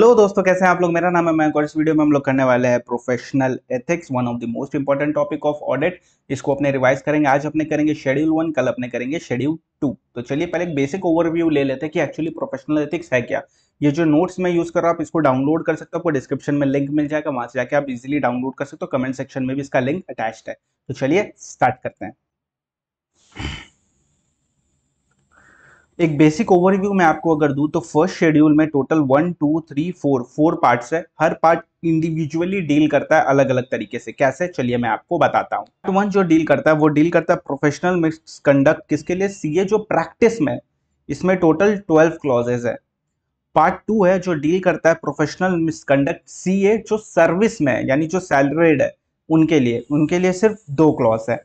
Hello दोस्तों कैसे हैं आप लोग मेरा नाम है मैं इस वीडियो में हम लोग करने वाले हैं professional ethics one of the most important topic of audit इसको अपने रिवाइज करेंगे आज अपने करेंगे शेड्यूल वन कल अपने करेंगे शेड्यूल टू तो चलिए पहले एक बेसिक ओवरव्यू ले लेते हैं कि एक्चुअली प्रोफेशनल एथिक्स है क्या ये जो नोट्स मैं यूज़ कर रहा हूँ आप इसको डाउनलोड कर सकते हो आपको डिस्क्रिप्शन में लिंक मिल जाएगा वहां से जाके आप इजिली डाउनलोड कर सकते हो कमेंट सेक्शन में भी इसका लिंक अटैच है तो चलिए स्टार्ट करते हैं एक बेसिक ओवरव्यू मैं आपको अगर दू तो फर्स्ट शेड्यूल में total one two three four four parts है हर पार्ट इंडिविजुअली डील करता है अलग अलग तरीके से कैसे चलिए मैं आपको बताता हूँ पार्ट वन जो डील करता है वो डील करता है प्रोफेशनल मिस कंडक्ट किसके लिए ए जो प्रैक्टिस में इसमें टोटल ट्वेल्व क्लॉजेज है पार्ट टू है जो डील करता है प्रोफेशनल मिसकंडक्ट सी ए जो सर्विस में यानी जो सैलरीड है उनके लिए उनके लिए सिर्फ दो क्लॉज है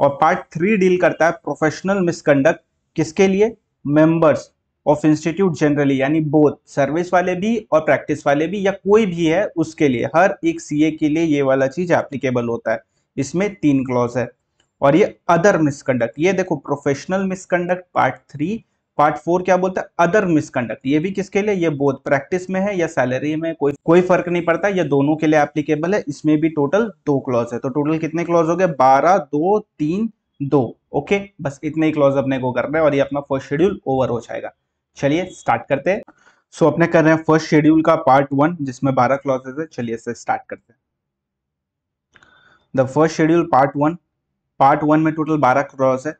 और पार्ट थ्री डील करता है प्रोफेशनल मिसकंडक्ट किसके लिए मेंबर्स ऑफ इंस्टीट्यूट जनरली यानी बोथ सर्विस वाले भी और प्रैक्टिस वाले भी या कोई भी है उसके लिए हर एक सी के लिए ये वाला चीज एप्लीकेबल होता है इसमें तीन क्लॉज है और ये अदर मिसकंडक्ट ये देखो professional misconduct part three part four क्या बोलता है अदर मिसकंडक्ट ये भी किसके लिए ये बोथ प्रैक्टिस में है या सैलरी में कोई कोई फर्क नहीं पड़ता ये दोनों के लिए एप्लीकेबल है इसमें भी टोटल दो क्लॉज है तो टोटल कितने क्लॉज हो गए बारह दो तीन दो ओके बस इतने ही क्लॉज अपने को करना है और ये अपना फर्स्ट शेड्यूल ओवर हो जाएगा चलिए स्टार्ट करते हैं सो so, अपने कर रहे हैं फर्स्ट शेड्यूल का पार्ट वन जिसमें बारह क्लॉजेस है चलिए इसे स्टार्ट करते हैं the first schedule part one part one में टोटल बारह क्लॉज है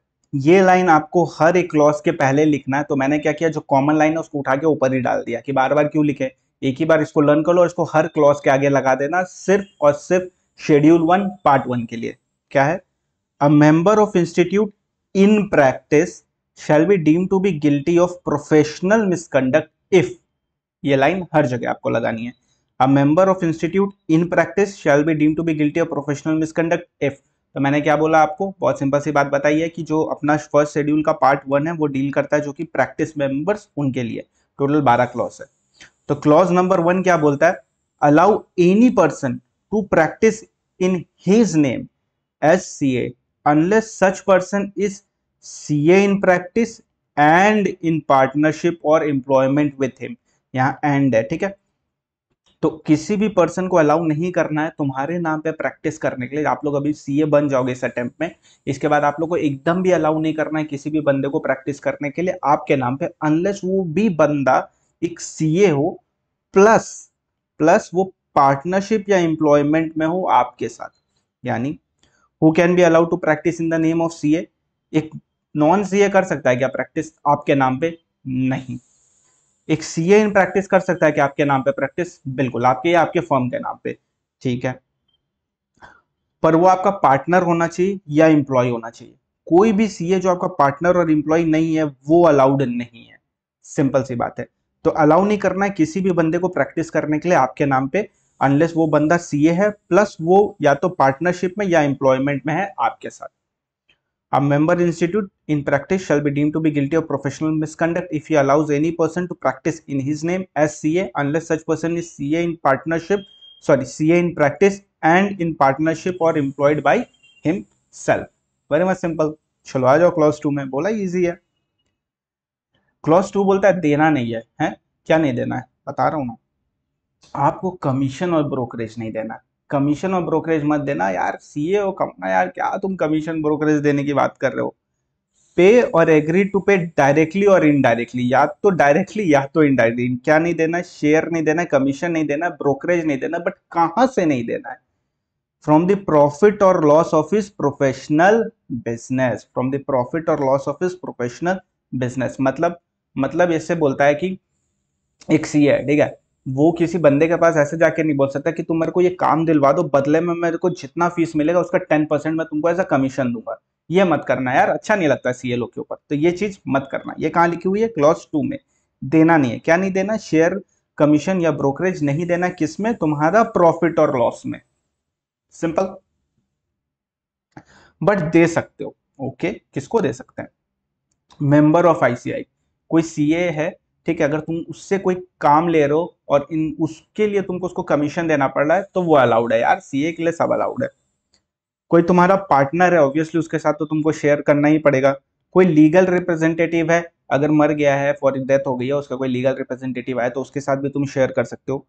ये लाइन आपको हर एक क्लॉज के पहले लिखना है तो मैंने क्या किया जो कॉमन लाइन है उसको उठा के ऊपर ही डाल दिया कि बार बार क्यों लिखे एक ही बार इसको लर्न कर लो और इसको हर क्लॉज के आगे लगा देना सिर्फ और सिर्फ शेड्यूल वन पार्ट वन के लिए क्या है a member of institute in practice shall be deemed to be guilty of professional misconduct if ये लाइन हर जगह आपको लगानी है a member of institute in practice shall be deem to be guilty of professional misconduct if तो मैंने क्या बोला आपको बहुत सिंपल सी बात बताई है कि जो अपना फर्स्ट शेड्यूल का पार्ट वन है वो डील करता है जो कि प्रैक्टिस मेंबर्स उनके लिए टोटल बारह क्लॉज है तो क्लॉज नंबर वन क्या बोलता है allow any person to practise in his name as C A unless such person is CA in practice and in partnership or employment with him यहाँ and है ठीक है तो किसी भी पर्सन को अलाउ नहीं करना है तुम्हारे नाम पे प्रैक्टिस करने के लिए आप लोग अभी सीए बन जाओगे इस अटेम्प्ट में इसके बाद आप लोग को एकदम भी अलाउ नहीं करना है किसी भी बंदे को प्रैक्टिस करने के लिए आपके नाम पे अनलेस वो भी बंदा एक सीए हो प्लस प्लस वो पार्टनरशिप या एम्प्लॉयमेंट में हो आपके साथ यानी who can be allowed to practise in the name of C A non सी कर सकता है क्या प्रैक्टिस आपके नाम पे नहीं एक सी इन प्रैक्टिस कर सकता है कि आपके नाम पे प्रैक्टिस बिल्कुल आपके या आपके फॉर्म के नाम पे ठीक है पर वो आपका पार्टनर होना चाहिए या एम्प्लॉय होना चाहिए कोई भी सी जो आपका पार्टनर और एम्प्लॉय नहीं है वो अलाउड नहीं है सिंपल सी बात है तो अलाउ नहीं करना है किसी भी बंदे को प्रैक्टिस करने के लिए आपके नाम पे अनलेस वो बंदा सीए है प्लस वो या तो पार्टनरशिप में या एम्प्लॉयमेंट में है आपके साथ A member institute in practice shall be deemed to be guilty of professional misconduct if he allows any person to practice in his name as CA unless such person is CA in partnership, sorry, CA in practice and in partnership or employed by himself. Very much simple. चलो आ जाओ clause two में बोला easy है clause to बोलता है देना नहीं है, है? क्या नहीं देना है बता रहा हूँ ना आपको कमीशन और ब्रोकरेज नहीं देना कमीशन और ब्रोकरेज मत देना यार सी ए कंपना यार क्या तुम कमीशन ब्रोकरेज देने की बात कर रहे हो पे और एग्री टू पे डायरेक्टली और इनडायरेक्टली या तो डायरेक्टली या तो इनडायरेक्टली क्या नहीं देना शेयर नहीं देना कमीशन नहीं देना ब्रोकरेज नहीं देना बट कहां से नहीं देना है फ्रॉम द प्रॉफिट और loss of his professional business from the profit और loss of his professional business मतलब मतलब इससे बोलता है कि एक सी है ठीक है वो किसी बंदे के पास ऐसे जाके नहीं बोल सकता कि तुम मेरे को ये काम दिलवा दो बदले में मेरे को जितना फीस मिलेगा उसका टेन परसेंट मैं तुमको ऐसा कमीशन दूंगा ये मत करना यार अच्छा नहीं लगता सी के ऊपर तो ये चीज मत करना ये कहाँ लिखी हुई है क्लॉज टू में देना नहीं है क्या नहीं देना शेयर कमीशन या ब्रोकरेज नहीं देना किस में तुम्हारा प्रॉफिट और लॉस में सिंपल बट दे सकते हो ओके किसको दे सकते हैं मेंबर ऑफ आईसीआई कोई सीए है ठीक है अगर तुम उससे कोई काम ले रहे हो और इन उसके लिए तुमको उसको कमीशन देना पड़ रहा है तो वो अलाउड है यार सीए के लिए सब अलाउड है कोई तुम्हारा पार्टनर है ऑब्वियसली उसके साथ तो तुमको शेयर करना ही पड़ेगा कोई लीगल रिप्रेजेंटेटिव है अगर मर गया है फॉर डेथ हो गई है उसका कोई लीगल रिप्रेजेंटेटिव आया तो उसके साथ भी तुम शेयर कर सकते हो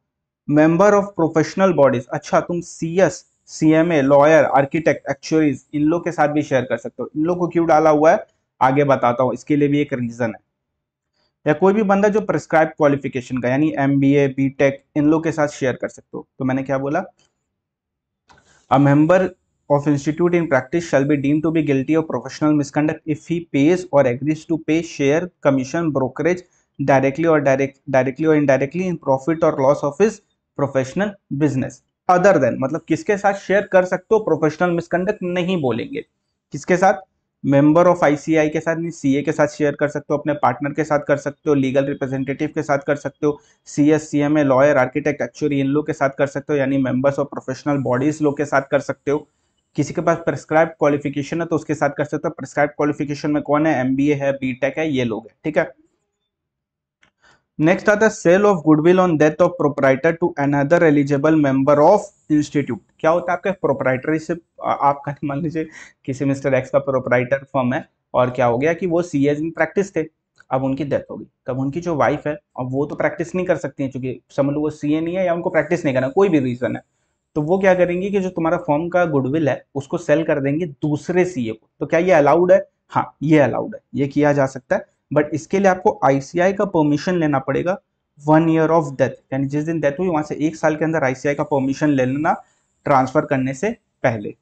मेंबर ऑफ प्रोफेशनल बॉडीज अच्छा तुम C S C M A lawyer architect actuaries इन लोग के साथ भी शेयर कर सकते हो इन लोग को क्यों डाला हुआ है आगे बताता हूँ इसके लिए भी एक रीजन है या कोई भी बंदा जो प्रिस्क्राइब क्वालिफिकेशन का यानी M B A B tech इन लोग के साथ शेयर कर सकते हो तो मैंने क्या बोला a member of institute in practice shall be deem to be guilty of professional misconduct if he pays और agrees to pay share commission brokerage directly और डायरेक्ट डायरेक्टली और इनडायरेक्टली इन प्रॉफिट और loss of his professional business other than मतलब किसके साथ share कर सकते हो प्रोफेशनल मिसकंडक्ट नहीं बोलेंगे किसके साथ मेंबर ऑफ आईसीआई के साथ सीए के साथ शेयर कर सकते हो अपने पार्टनर के साथ कर सकते हो लीगल रिप्रेजेंटेटिव के साथ कर सकते हो C S C M A lawyer architect actuaries इन लोग के साथ कर सकते हो यानी मेंबर्स ऑफ प्रोफेशनल बॉडीज लोग के साथ कर सकते हो किसी के पास प्रिस्क्राइब क्वालिफिकेशन है तो उसके साथ कर सकते हो प्रिस्क्राइब तो क्वालिफिकेशन में कौन है एम है बी है ये लोग है ठीक है नेक्स्ट आता है sale of goodwill on death of proprietor to another eligible member of institute क्या होता है आपके प्रोपराइटरशिप आपका मान लीजिए किसी मिस्टर एक्स का प्रोपराइटर फॉर्म है और क्या हो गया कि वो सी में प्रैक्टिस थे अब उनकी डेथ होगी तब उनकी जो वाइफ है अब वो तो प्रैक्टिस नहीं कर सकती है चूंकि समझ लो वो सी नहीं है या उनको प्रैक्टिस नहीं करना कोई भी रीज़न है तो वो क्या करेंगी कि जो तुम्हारा फॉर्म का गुडविल है उसको सेल कर देंगे दूसरे सीए को तो क्या ये अलाउड है हाँ ये अलाउड है ये किया जा सकता है बट इसके लिए आपको आईसीआई का परमिशन लेना पड़ेगा वन ईयर ऑफ डेथ यानी जिस दिन डेथ हुई वहां से एक साल के अंदर आईसीआई का परमिशन ले लेना ट्रांसफर करने से पहले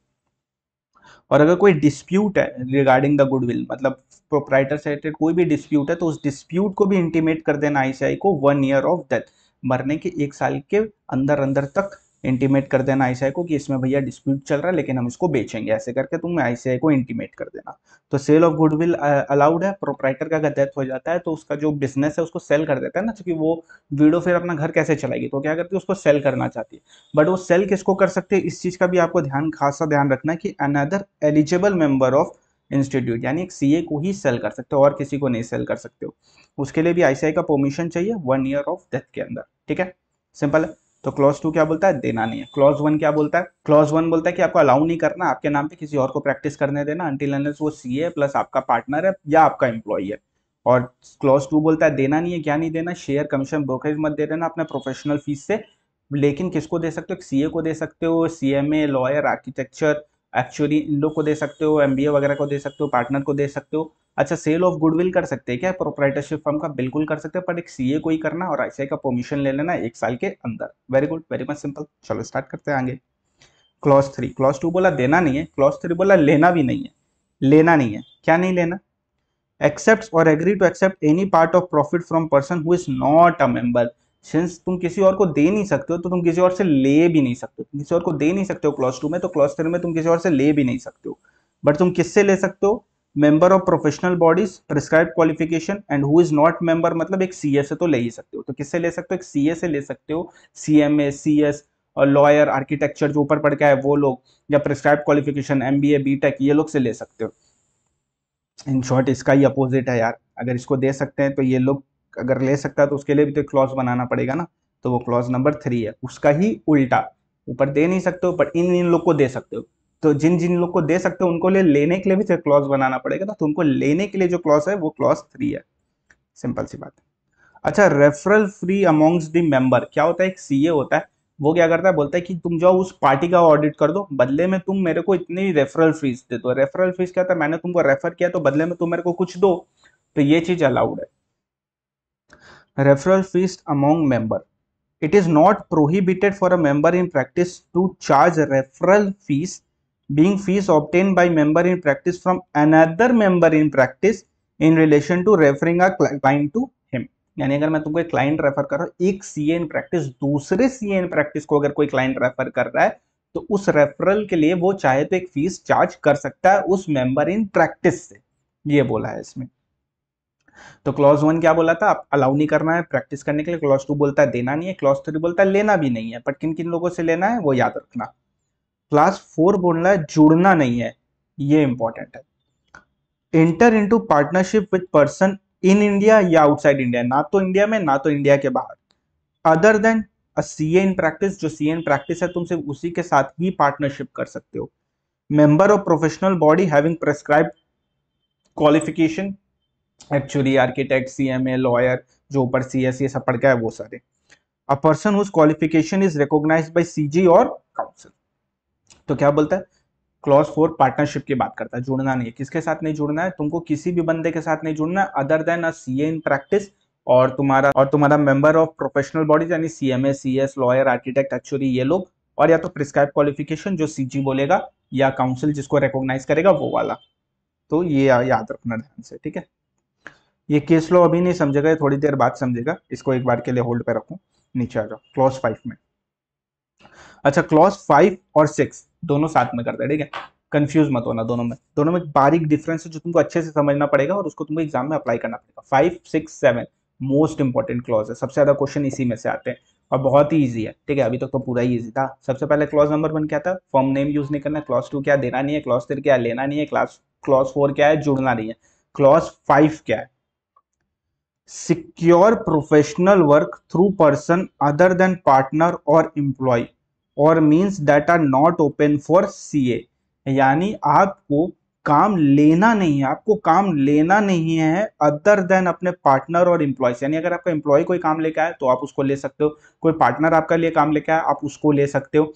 और अगर कोई डिस्प्यूट है रिगार्डिंग द गुडविल मतलब प्रोपराइटर से रिलेटेड कोई भी डिस्प्यूट है तो उस डिस्प्यूट को भी इंटीमेट कर देना आईसीआई को वन ईयर ऑफ डेथ मरने के एक साल के अंदर अंदर तक इंटीमेट कर देना आई को कि इसमें भैया डिस्प्यूट चल रहा है लेकिन हम इसको बेचेंगे ऐसे करके तुम आई को इंटीमेट कर देना तो सेल ऑफ गुडविल अलाउड है प्रोपराइटर का अगर डेथ हो जाता है तो उसका जो बिजनेस है उसको सेल कर देता है ना क्योंकि वो वीडियो फिर अपना घर कैसे चलाएगी तो क्या करती है उसको सेल करना चाहती है बट वो सेल किसको कर सकते हैं इस चीज़ का भी आपको ध्यान खासा ध्यान रखना है कि another eligible member of institute यानी एक सीए को ही सेल कर सकते हो और किसी को नहीं सेल कर सकते हो उसके लिए भी आईसीआई का परमिशन चाहिए वन ईयर ऑफ डेथ के अंदर ठीक है सिंपल है तो क्लॉज टू क्या बोलता है देना नहीं है क्लॉज वन क्या बोलता है क्लॉज वन बोलता है कि आपको अलाउ नहीं करना आपके नाम पे किसी और को प्रैक्टिस करने देना अंटिल अनलेस वो सी है प्लस आपका पार्टनर है या आपका एम्प्लॉई है और क्लॉज टू बोलता है देना नहीं है क्या नहीं देना शेयर कमीशन ब्रोकरेज मत दे देना अपने प्रोफेशनल फीस से लेकिन किसको दे सकते हो सी को दे सकते हो सी लॉयर आर्किटेक्चर एक्चुअली इन लोग को दे सकते हो एम वगैरह को दे सकते हो पार्टनर को दे सकते हो अच्छा सेल ऑफ गुडविल कर सकते हैं क्या प्रोपराइटरशिप फर्म का बिल्कुल कर सकते हैं पर एक सीए को ही करना और आई का परमिशन ले लेना एक साल के अंदर very good very much simple चलो स्टार्ट करते हैं आगे क्लॉज थ्री क्लॉज टू बोला देना नहीं है क्लॉज थ्री बोला लेना भी नहीं है लेना नहीं है क्या नहीं लेना एक्सेप्ट और agree to accept any part of profit from person who is not a member since तुम किसी और को दे नहीं सकते हो तो तुम किसी और से ले भी नहीं सकते हो किसी और को दे नहीं सकते हो क्लॉज टू में तो क्लॉज थ्री में तुम किसी और से ले भी नहीं सकते हो बट तुम किससे ले सकते हो member of professional bodies prescribe qualification and who is not member मतलब एक सी से तो ले ही सकते हो तो किससे ले सकते हो एक सी से ले सकते हो C M A C S lawyer architecture जो ऊपर पढ़ के आए वो लोग या prescribe qualification M B A B tech ये लोग से ले सकते हो इन शॉर्ट इसका ही अपोजिट है यार अगर इसको दे सकते हैं तो ये लोग अगर ले सकता है तो उसके लिए भी तो क्लॉज बनाना पड़ेगा ना तो वो क्लॉज नंबर थ्री है उसका ही उल्टा ऊपर दे नहीं सकते हो बट इन इन लोग को दे सकते हो तो जिन जिन लोग को दे सकते हो उनको ले लेने के लिए भी क्लॉज बनाना पड़ेगा तो उनको लेने के लिए जो क्लॉज है वो क्लॉज थ्री है सिंपल सी बात अच्छा referral free amongst the member क्या होता है एक सीए होता है वो क्या करता है बोलता है कि तुम जाओ उस पार्टी का ऑडिट कर दो बदले में तुम मेरे को इतनी रेफरल फीस दे दो रेफरल फीस क्या था मैंने तुमको रेफर किया तो बदले में तुम मेरे को कुछ दो तो ये चीज अलाउड है referral fees among member it is not prohibited for a member in practice to charge referral fees being fees obtained by member in practice from another member in practice in relation to referring a client to him यानी अगर मैं तुमको एक client refer कर रहा हूँ एक CA in practice दूसरे CA in practice को अगर कोई client refer कर रहा है तो उस referral के लिए वो चाहे तो एक fees charge कर सकता है उस member in practice से ये बोला है इसमें तो क्लॉज वन क्या बोला था आप अलाउ नहीं करना है प्रैक्टिस करने के लिए क्लॉज टू बोलता है देना नहीं है क्लॉज थ्री बोलता है लेना भी नहीं है पर किन किन लोगों से लेना है वो याद रखना क्लास फोर रहा है जुड़ना नहीं है ये इंपॉर्टेंट है enter into partnership with person in India या आउटसाइड इंडिया ना तो इंडिया में ना तो इंडिया के बाहर other than C A in practice जो सी एन प्रैक्टिस है तुम सिर्फ उसी के साथ ही पार्टनरशिप कर सकते हो member of professional body having prescribe qualification actually architect C M A lawyer जो ऊपर सी एस e, ये सब पढ़ गया है वो सारे a person whose qualification is recognise by C G और काउंसिल तो क्या बोलता है क्लॉज फोर पार्टनरशिप की बात करता है जुड़ना नहीं किसके साथ नहीं जुड़ना है तुमको किसी भी बंदे के साथ नहीं जुड़ना है other than a C in practice और तुम्हारा और तुम्हारा मेंबर ऑफ प्रोफेशनल बॉडीज यानी C M lawyer architect actually ये लोग और या तो प्रिस्क्राइब क्वालिफिकेशन जो सी बोलेगा या काउंसिल जिसको रिकॉग्नाइज करेगा वो वाला तो ये या, याद रखना ध्यान से ठीक है ये केस लॉ अभी नहीं समझेगा ये थोड़ी देर बाद समझेगा इसको एक बार के लिए होल्ड पे रखूँ नीचे आ जाओ क्लॉज फाइव में अच्छा क्लॉज फाइव और सिक्स दोनों साथ में करते हैं ठीक है कंफ्यूज मत होना दोनों में दोनों में बारीक डिफरेंस है जो तुमको अच्छे से समझना पड़ेगा और उसको तुमको एग्जाम में अप्लाई करना पड़ेगा five six seven most important clause है सबसे ज़्यादा क्वेश्चन इसी में से आते हैं और बहुत ही ईजी है ठीक है अभी तक तो, तो पूरा ही ईजी था सबसे पहले क्लॉज नंबर वन क्या था फॉर्म नेम यूज़ नहीं करना क्लॉज टू क्या देना नहीं है क्लॉज थ्री क्या लेना नहीं है क्लास क्लॉज फोर क्या है जुड़ना नहीं है क्लॉज फाइव क्या है secure professional work through person other than partner और एम्प्लॉय और means that are not open for C यानी आपको काम लेना नहीं है आपको काम लेना नहीं है अदर देन अपने पार्टनर और इम्प्लॉय यानी अगर आपका इम्प्लॉय कोई काम लेके आए तो आप उसको ले सकते हो कोई पार्टनर आपका लिए काम लेके आए आप उसको ले सकते हो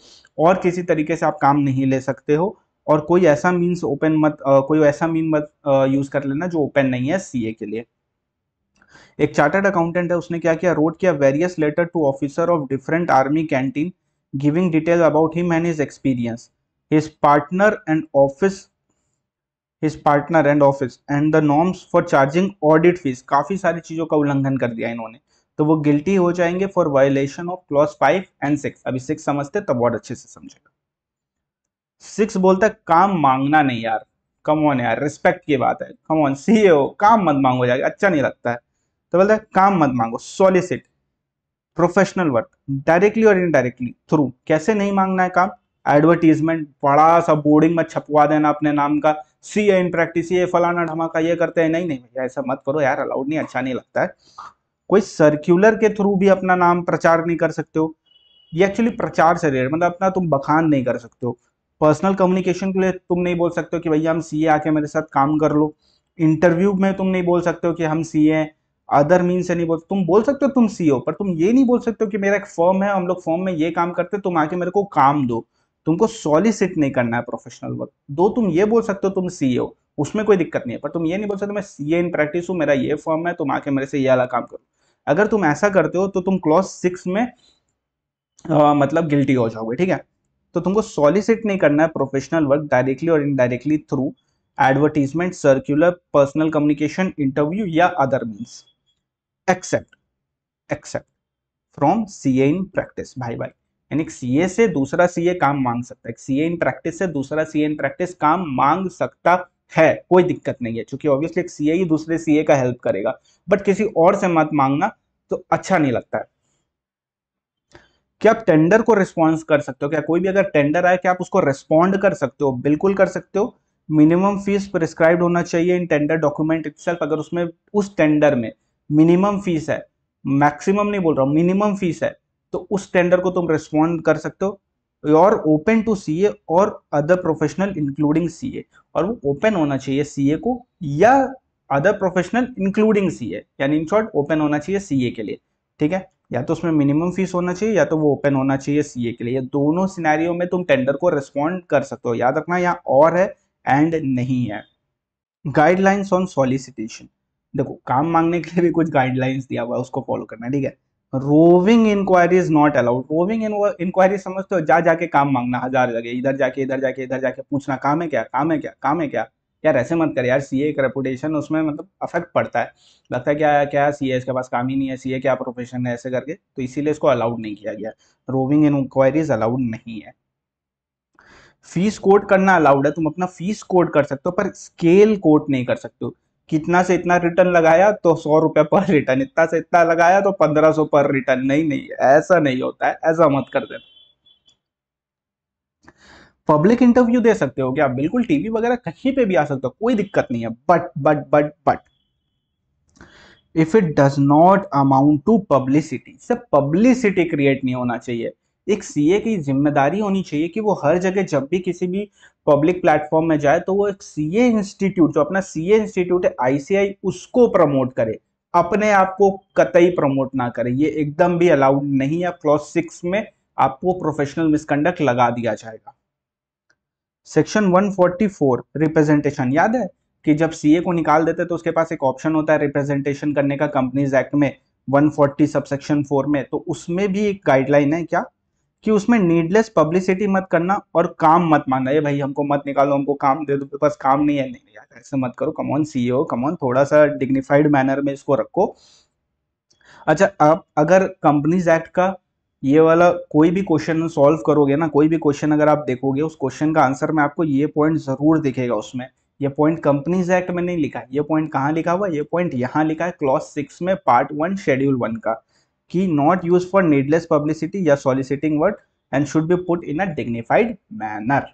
और किसी तरीके से आप काम नहीं ले सकते हो और कोई ऐसा मीन्स ओपन मत आ, कोई ऐसा मीन मत यूज कर लेना जो ओपन नहीं है सी के लिए एक चार्टर्ड अकाउंटेंट है उसने क्या किया रोड किया various letter to officer of different army canteen giving details about him and his experience his partner and office his partner and office and the norms for charging audit fees काफ़ी सारी चीज़ों का उल्लंघन कर दिया इन्होंने तो वो गिल्टी हो जाएंगे for violation of clause five and six अभी सिक्स समझते तब और अच्छे से समझेगा सिक्स बोलता है काम मांगना नहीं यार कम ऑन यार रिस्पेक्ट की बात है कम ऑन सी काम मत मांगो जाएगा अच्छा नहीं लगता है तो बोलता है काम मत मांगो सॉलिसिट प्रोफेशनल वर्क डायरेक्टली और इनडायरेक्टली थ्रू कैसे नहीं मांगना है काम एडवर्टीजमेंट बड़ा सा बोर्डिंग में छपवा देना अपने नाम का सी ए इन प्रैक्टिस ये फलाना ढमाका ये करते हैं नहीं नहीं भैया ऐसा मत करो यार अलाउड नहीं अच्छा नहीं लगता है कोई सर्क्यूलर के थ्रू भी अपना नाम प्रचार नहीं कर सकते हो ये एक्चुअली प्रचार से रिलेटेड मतलब अपना तुम बखान नहीं कर सकते हो पर्सनल कम्युनिकेशन के लिए तुम नहीं बोल सकते हो कि भैया हम सी आके मेरे साथ काम कर लो इंटरव्यू में तुम नहीं बोल सकते हो कि हम सी ए अदर मीन से नहीं बोल तुम बोल सकते हो तुम सीईओ e पर तुम ये नहीं बोल सकते हो कि मेरा एक फॉर्म है हम लोग फॉर्म में ये काम करते तुम आके मेरे को काम दो तुमको सॉलिसिट नहीं करना है प्रोफेशनल वर्क दो तुम ये बोल सकते हो तुम सीईओ e उसमें कोई दिक्कत नहीं है पर तुम ये नहीं बोल सकते मैं सी इन प्रैक्टिस हूँ मेरा ये फॉर्म है तुम आके मेरे से ये वाला काम करो अगर तुम ऐसा करते हो तो तुम क्लॉज सिक्स में आ, मतलब गिल्टी हो जाओगे ठीक है तो तुमको सॉलिसिट नहीं करना है प्रोफेशनल वर्क डायरेक्टली और indirectly through advertisement circular personal communication interview या other means except except from C A in practice भाई भाई यानी सी ए से दूसरा सी ए काम मांग सकता है सी ए इन प्रैक्टिस से दूसरा सी ए इन प्रैक्टिस काम मांग सकता है कोई दिक्कत नहीं है क्योंकि ऑब्वियसली एक सी ए ही दूसरे सी ए का हेल्प करेगा बट किसी और से मत मांगना तो अच्छा नहीं लगता है क्या आप टेंडर को रिस्पॉन्स कर सकते हो क्या कोई भी अगर टेंडर आए क्या आप उसको रिस्पॉन्ड कर सकते हो बिल्कुल कर सकते हो मिनिमम फीस प्रिस्क्राइब होना चाहिए इन टेंडर डॉक्यूमेंट इट अगर उसमें उस टेंडर में मिनिमम फीस है मैक्सिमम नहीं बोल रहा हूँ मिनिमम फीस है तो उस टेंडर को तुम रिस्पॉन्ड कर सकते हो और ओपन टू ए और अदर प्रोफेशनल इंक्लूडिंग ए और वो ओपन होना चाहिए ए को या अदर प्रोफेशनल इंक्लूडिंग ए यानी इन शॉर्ट ओपन होना चाहिए ए के लिए ठीक है या तो उसमें मिनिमम फीस होना चाहिए या तो वो ओपन होना चाहिए सीए के लिए दोनों सिनेरियो में तुम टेंडर को रिस्पॉन्ड कर सकते हो याद रखना यहाँ और है एंड नहीं है गाइडलाइंस ऑन सॉलिसिटेशन देखो काम मांगने के लिए भी कुछ गाइडलाइंस दिया हुआ है उसको फॉलो करना ठीक है roving inquiry is not allowed roving inquiry समझते हो जा जाके काम मांगना हजार लगे इधर जाके इधर जाके इधर जाके पूछना काम है क्या काम है क्या काम है क्या यार ऐसे मत कर यार सीए का रेपुटेशन उसमें मतलब अफेक्ट पड़ता है लगता है क्या क्या सीए इसके पास काम ही नहीं है सीए क्या प्रोफेशन है ऐसे करके तो इसीलिए इसको अलाउड नहीं किया गया रोविंग इंक्वायरीज अलाउड नहीं है फीस कोट करना अलाउड है तुम अपना फीस कोट कर सकते हो पर स्केल कोट नहीं कर सकते हो कितना से इतना रिटर्न लगाया तो सौ रुपये पर रिटर्न इतना से इतना लगाया तो पंद्रह सौ पर रिटर्न नहीं नहीं ऐसा नहीं होता है ऐसा मत कर देना पब्लिक इंटरव्यू दे सकते हो क्या बिल्कुल टीवी वगैरह कहीं पे भी आ सकते हो कोई दिक्कत नहीं है but but but but if it does not amount to publicity सिर्फ पब्लिसिटी क्रिएट नहीं होना चाहिए एक सीए की जिम्मेदारी होनी चाहिए कि वो हर जगह जब भी किसी भी पब्लिक प्लेटफॉर्म में जाए तो वो एक सीए इंस्टीट्यूट जो अपना सीए इंस्टीट्यूट है आईसीआई उसको प्रमोट करे अपने आप को कतई प्रमोट ना करे ये एकदम भी अलाउड नहीं है क्लॉज सिक्स में आपको प्रोफेशनल मिसकंडक्ट लगा दिया जाएगा सेक्शन 144 रिप्रेजेंटेशन याद है कि जब सीए को निकाल देते तो उसके पास एक ऑप्शन होता है रिप्रेजेंटेशन करने का कंपनीज एक्ट में 140 सबसेक्शन 4 में तो उसमें भी एक गाइडलाइन है क्या कि उसमें नीडलेस पब्लिसिटी मत करना और काम मत मांगना ये भाई हमको मत निकालो हमको काम दे दो बस काम नहीं है नहीं यार ऐसे मत करो सी ओ कमोन थोड़ा सा डिग्निफाइड मैनर में इसको रखो अच्छा आप अगर कंपनीज एक्ट का ये वाला कोई भी क्वेश्चन सॉल्व करोगे ना कोई भी क्वेश्चन अगर आप देखोगे उस क्वेश्चन का आंसर में आपको ये पॉइंट ज़रूर दिखेगा उसमें ये पॉइंट कंपनीज एक्ट में नहीं लिखा ये पॉइंट कहाँ लिखा हुआ ये पॉइंट यहाँ लिखा है क्लॉज सिक्स में पार्ट वन शेड्यूल वन का की not use for needless publicity या soliciting word and should be put in a dignified manner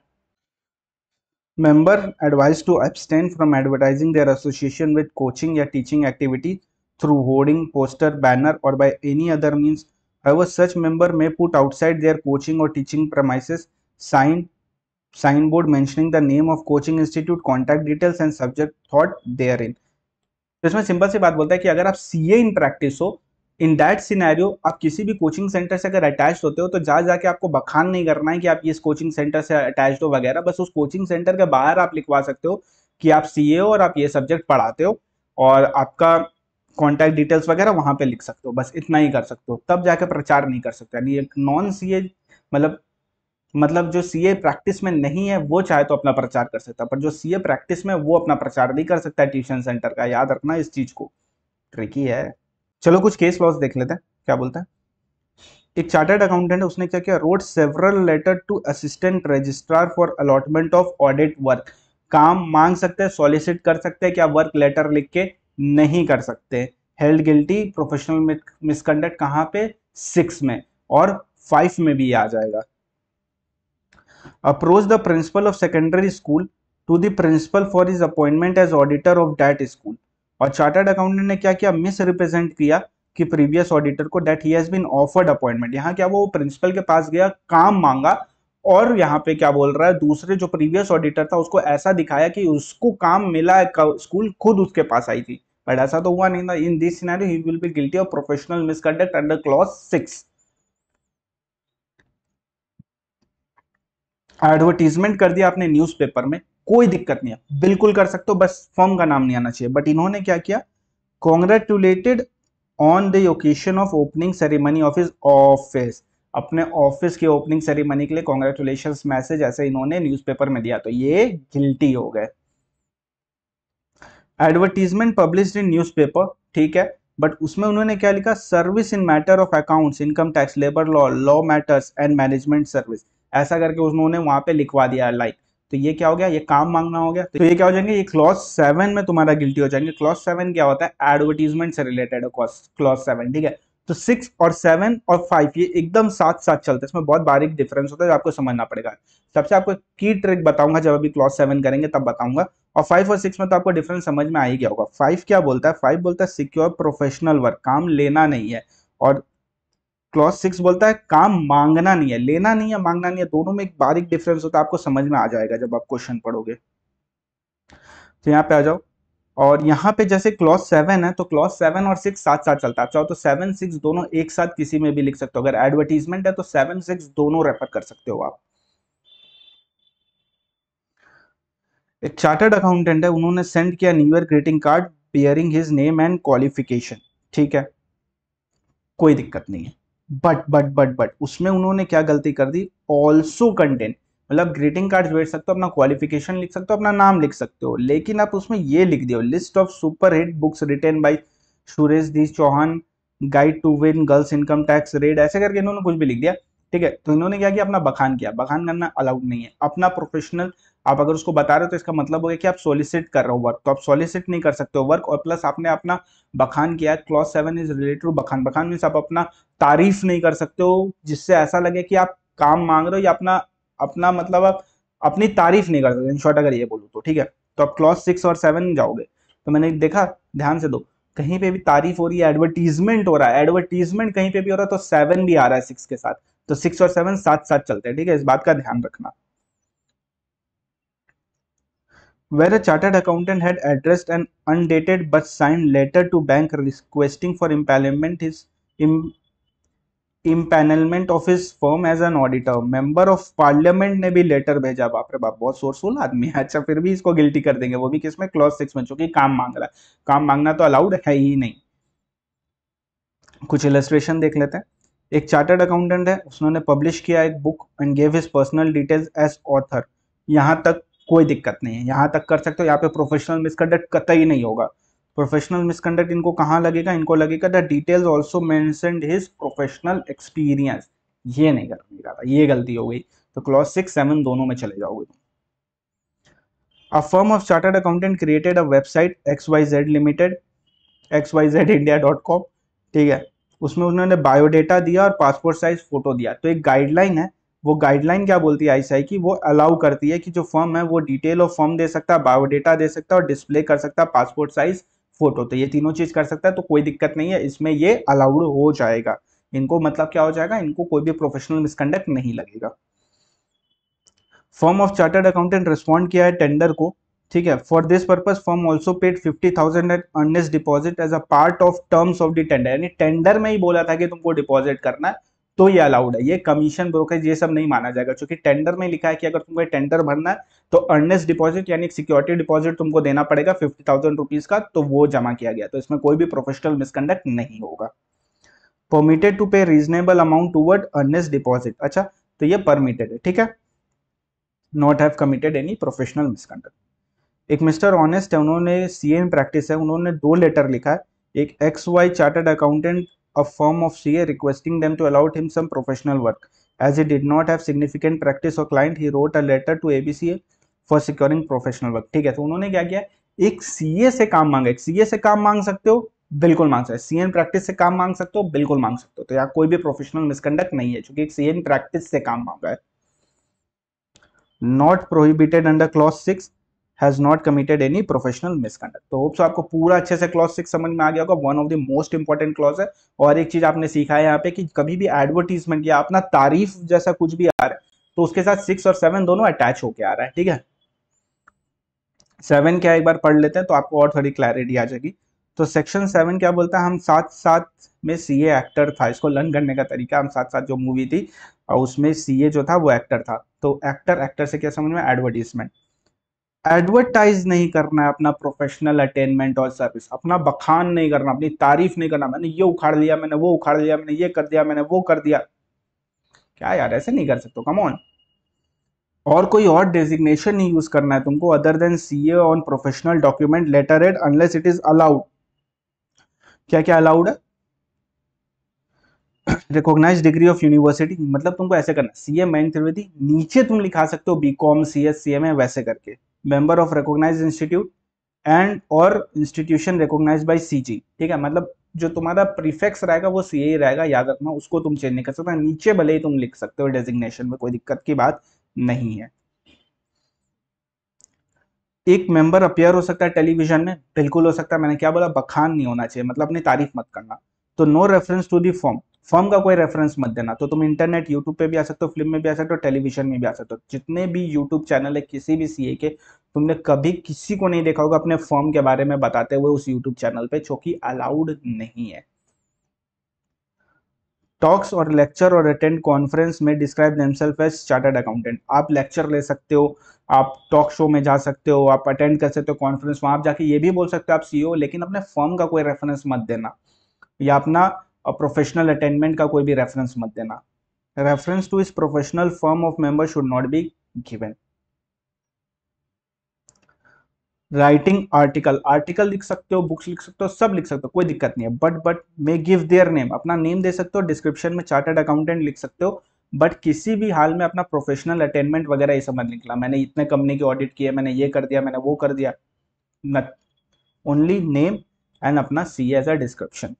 member advise to abstain from advertising their association with coaching या teaching activity through hoarding poster banner और by any other means however such member may put outside their coaching और teaching premises sign sign board mentioning the name of coaching institute contact details and subject taught therein इसमें simple सी बात बोलता है कि अगर आप सी in practice हो इन दैट सिनेरियो आप किसी भी कोचिंग सेंटर से अगर अटैच होते हो तो जा जाके आपको बखान नहीं करना है कि आप इस कोचिंग सेंटर से अटैच हो वगैरह बस उस कोचिंग सेंटर के बाहर आप लिखवा सकते हो कि आप सी हो और आप ये सब्जेक्ट पढ़ाते हो और आपका कॉन्टैक्ट डिटेल्स वगैरह वहाँ पे लिख सकते हो बस इतना ही कर सकते हो तब जाके प्रचार नहीं कर सकते यानी एक नॉन सी मतलब मतलब जो ए प्रैक्टिस में नहीं है वो चाहे तो अपना प्रचार कर सकता है पर जो ए प्रैक्टिस में वो अपना प्रचार नहीं कर सकता ट्यूशन सेंटर का याद रखना इस चीज़ को ट्रिकी है चलो कुछ केस लॉस देख लेते हैं क्या बोलते हैं एक चार्टर्ड अकाउंटेंट है उसने क्या किया wrote several letter to assistant registrar for allotment of audit work काम मांग सकते हैं सॉलिसिट कर सकते हैं क्या वर्क लेटर लिख के नहीं कर सकते हेल्ड गिल्टी प्रोफेशनल मिसकंडक्ट कहां पे सिक्स में और फाइव में भी आ जाएगा approach the principal of secondary school to the principal for his appointment as auditor of that school और चार्टर्ड अकाउंटेंट ने क्या किया मिस रिप्रेजेंट किया कि प्रीवियस ऑडिटर को डेट ही अपॉइंटमेंट यहाँ क्या वो प्रिंसिपल के पास गया काम मांगा और यहाँ पे क्या बोल रहा है दूसरे जो प्रीवियस ऑडिटर था उसको ऐसा दिखाया कि उसको काम मिला है स्कूल खुद उसके पास आई थी बट ऐसा तो हुआ नहीं था in this scenario he will be guilty of professional misconduct under clause six advertisement कर दिया आपने न्यूज़पेपर में कोई दिक्कत नहीं है बिल्कुल कर सकते हो बस फॉर्म का नाम नहीं आना चाहिए बट इन्होंने क्या किया congratulated on the occasion of opening ceremony of his office अपने ऑफिस के ओपनिंग सेरेमनी के लिए कॉन्ग्रेचुलेशन मैसेज ऐसे इन्होंने न्यूज़पेपर में दिया तो ये गिल्टी हो गए एडवर्टीजमेंट पब्लिश इन न्यूज ठीक है बट उसमें उन्होंने क्या लिखा service in matter of accounts income tax labour law law matters and management service ऐसा करके उन्होंने वहां पे लिखवा दिया लाइक तो ये क्या हो गया ये काम मांगना हो गया तो ये क्या हो जाएंगे ये क्लॉज सेवन में तुम्हारा गिल्टी हो जाएंगे क्लॉज सेवन क्या होता है एडवर्टीजमेंट से रिलेटेड क्लॉज सेवन ठीक है तो सिक्स और सेवन और फाइव ये एकदम साथ साथ चलते हैं इसमें बहुत बारीक डिफरेंस होता है जो आपको समझना पड़ेगा सबसे आपको की ट्रिक बताऊंगा जब अभी क्लॉज सेवन करेंगे तब बताऊंगा और फाइव और सिक्स में तो आपको डिफरेंस समझ में आ ही गया होगा फाइव क्या बोलता है फाइव बोलता है सिक्योर प्रोफेशनल वर्क काम लेना नहीं है और क्लॉज सिक्स बोलता है काम मांगना नहीं है लेना नहीं है मांगना नहीं है दोनों में एक बारीक डिफरेंस होता है आपको समझ में आ जाएगा जब आप क्वेश्चन पढ़ोगे तो यहाँ पे आ जाओ और यहाँ पे जैसे क्लॉज सेवन है तो क्लॉज सेवन और सिक्स साथ साथ चलता है चाहो तो सेवन सिक्स दोनों एक साथ किसी में भी लिख सकते हो अगर एडवर्टीजमेंट है तो सेवन सिक्स दोनों रेफर कर सकते हो आप एक चार्टर्ड अकाउंटेंट है उन्होंने सेंड किया new year greeting card bearing his name and qualification ठीक है कोई दिक्कत नहीं है बट बट बट बट उसमें उन्होंने क्या गलती कर दी ऑल्सो कंटेन मतलब ग्रीटिंग कार्ड भेज सकते हो अपना क्वालिफिकेशन लिख सकते हो अपना नाम लिख सकते हो लेकिन आप उसमें ये लिख दियो list of super hit books written by Suresh the Chauhan guide to win girls income tax raid ऐसे करके इन्होंने कुछ भी लिख दिया ठीक है तो इन्होंने क्या किया अपना बखान किया बखान करना अलाउड नहीं है अपना प्रोफेशनल आप अगर उसको बता रहे हो तो इसका मतलब हो गया कि आप सोलिसिट कर रहे हो वर्क तो आप सोलिसिट नहीं कर सकते हो वर्क और प्लस आपने अपना बखान किया clause seven is related to बखान बखान मीन्स आप अपना तारीफ नहीं कर सकते हो जिससे ऐसा लगे कि आप काम मांग रहे हो या अपना अपना मतलब आप अपनी तारीफ नहीं कर सकते इन शॉर्ट अगर ये बोलूँ तो ठीक है तो आप क्लॉज सिक्स और सेवन जाओगे तो मैंने देखा ध्यान से दो कहीं पे भी तारीफ हो रही है एडवर्टीजमेंट हो रहा है एडवर्टीजमेंट कहीं पे भी हो रहा है तो सेवन भी आ रहा है सिक्स के साथ तो सिक्स और सेवन साथ साथ चलते हैं ठीक है इस बात का ध्यान रखना where a chartered accountant had addressed an undated but signed letter to bank requesting for impanelment his Im, impanelment of his firm as an auditor member of parliament ने भी लेटर भेजा बाप रे बाप बहुत सोर्सफुल आदमी है अच्छा फिर भी इसको गिल्टी कर देंगे वो भी किसमें clause 6 mein kyunki kaam mang raha hai kaam mangna to allowed hai hi nahi कुछ इलस्ट्रेशन देख लेते हैं एक चार्टर्ड अकाउंटेंट है उसने पब्लिश किया एक book and gave his personal details as author यहाँ तक कोई दिक्कत नहीं है यहाँ तक कर सकते हो यहाँ पे प्रोफेशनल मिसकंडक्ट कतई नहीं होगा प्रोफेशनल मिसकंडक्ट इनको कहाँ लगेगा इनको लगेगा the details also mentioned his professional experience ये नहीं कर नहीं था ये गलती हो गई तो क्लॉज सिक्स सेवन दोनों में चले जाओगे तुम a firm of chartered accountant created a website X Y Z limited X Y Z India dot com ठीक है उसमें उन्होंने बायोडेटा दिया और पासपोर्ट साइज फोटो दिया तो एक गाइडलाइन है वो गाइडलाइन क्या बोलती है आई की वो अलाउ करती है कि जो फॉर्म है वो डिटेल ऑफ फॉर्म दे सकता है बायोडेटा दे सकता है और डिस्प्ले कर सकता है पासपोर्ट साइज फोटो तो ये तीनों चीज़ कर सकता है तो कोई दिक्कत नहीं है इसमें ये अलाउड हो जाएगा इनको मतलब क्या हो जाएगा इनको कोई भी प्रोफेशनल मिसकंडक्ट नहीं लगेगा firm of chartered accountant respond किया है टेंडर को ठीक है for this purpose firm also paid fifty thousand at earnest deposit as a part of terms of the tender यानी टेंडर में ही बोला था कि तुमको डिपॉजिट करना है तो ये अलाउड है ये कमीशन ब्रोकरेज ये सब नहीं माना जाएगा क्योंकि टेंडर में लिखा है कि अगर तुमको टेंडर भरना है तो अर्नेस डिपॉजिट यानी सिक्योरिटी डिपॉजिट तुमको देना पड़ेगा फिफ्टी थाउजेंड रुपीज का तो वो जमा किया गया तो इसमें कोई भी प्रोफेशनल मिसकंडक्ट नहीं होगा permitted to pay reasonable amount toward earnest deposit अच्छा तो ये परमिटेड है ठीक है not have committed any professional misconduct एक मिस्टर ऑनेस्ट है उन्होंने सी प्रैक्टिस है उन्होंने दो लेटर लिखा है एक X Y chartered accountant a firm of CA requesting them to allow him some professional work. As he did not have significant practice or client, he wrote a letter to ABCA for securing professional work. ठीक है तो उन्होंने क्या किया एक CA से काम मांगा एक सीए से काम मांग सकते हो बिल्कुल मांग सकते हो सी एन प्रैक्टिस से काम मांग सकते हो बिल्कुल मांग सकते हो तो यहाँ कोई भी प्रोफेशनल मिसकंडक्ट नहीं है चूंकि एक एन प्रैक्टिस से काम मांगा है not prohibited under clause six has not committed any professional misconduct तो होप्स आपको पूरा अच्छे से क्लॉज सिक्स समझ में आ गया होगा one of the most important clause है और एक चीज़ आपने सीखा है यहाँ पे कि कभी भी एडवर्टीजमेंट या अपना तारीफ जैसा कुछ भी आ रहा है तो उसके साथ सिक्स और सेवन दोनों अटैच होके आ रहा है ठीक है सेवन क्या एक बार पढ़ लेते हैं तो आपको और थोड़ी क्लैरिटी आ जाएगी तो सेक्शन सेवन क्या बोलता है हम साथ साथ में सी एक्टर था इसको लर्न करने का तरीका हम साथ साथ जो मूवी थी और उसमें सी ए जो था वो एक्टर था तो एक्टर एक्टर से क्या समझ में एडवर्टीजमेंट एडवर्टाइज नहीं करना है अपना प्रोफेशनल अटेनमेंट और सर्विस अपना बखान नहीं करना अपनी तारीफ नहीं करना मैंने ये उखाड़ लिया मैंने वो उखाड़ लिया मैंने ये कर दिया मैंने वो कर दिया क्या यार ऐसे नहीं कर सकते कम ऑन और कोई और डेजिग्नेशन नहीं यूज करना है तुमको other than C A on professional document letter head unless it is allowed क्या क्या अलाउड है रिकॉग्नाइज डिग्री ऑफ यूनिवर्सिटी मतलब तुमको ऐसे करना सी ए मैन त्रिवेदी नीचे तुम लिखा सकते हो B com C S C M A वैसे करके member of recognise institute and और institution recognise by C G ठीक है मतलब जो तुम्हारा प्रीफेक्स रहेगा वो सी रहेगा याद रखना उसको तुम चेंज नहीं कर सकते नीचे भले ही तुम लिख सकते हो डेजिग्नेशन में कोई दिक्कत की बात नहीं है एक मेंबर अपेयर हो सकता है टेलीविजन में बिल्कुल हो सकता है मैंने क्या बोला बखान नहीं होना चाहिए मतलब अपनी तारीफ मत करना तो no reference to the firm firm का कोई रेफरेंस मत देना तो तुम इंटरनेट यूट्यूब पे भी आ सकते हो फिल्म में भी आ सकते हो टेलीविजन में भी आ सकते हो जितने भी यूट्यूब चैनल है किसी भी सीए के तुमने कभी किसी को नहीं देखा होगा अपने फॉर्म के बारे में बताते हुए उस यूट्यूब चैनल पे जो कि अलाउड नहीं है टॉक्स और लेक्चर और अटेंड कॉन्फ्रेंस में describe themselves as chartered accountant आप लेक्चर ले सकते हो आप टॉक शो में जा सकते हो आप अटेंड कर सकते हो कॉन्फ्रेंस वहां आप जाके ये भी बोल सकते हो आप सीईओ e लेकिन अपने फॉर्म का कोई रेफरेंस मत देना या अपना और प्रोफेशनल अटेनमेंट का कोई भी रेफरेंस मत देना reference to his professional firm of member should not be given writing article article लिख सकते हो बुक्स लिख सकते हो सब लिख सकते हो कोई दिक्कत नहीं है but but may give their name अपना नेम दे सकते हो डिस्क्रिप्शन में चार्टर्ड अकाउंटेंट लिख सकते हो बट किसी भी हाल में अपना प्रोफेशनल अटेनमेंट वगैरह ये समझ निकला मैंने इतने कंपनी के ऑडिट किए मैंने ये कर दिया मैंने वो कर दिया ओनली नेम एंड अपना सी एज अ डिस्क्रिप्शन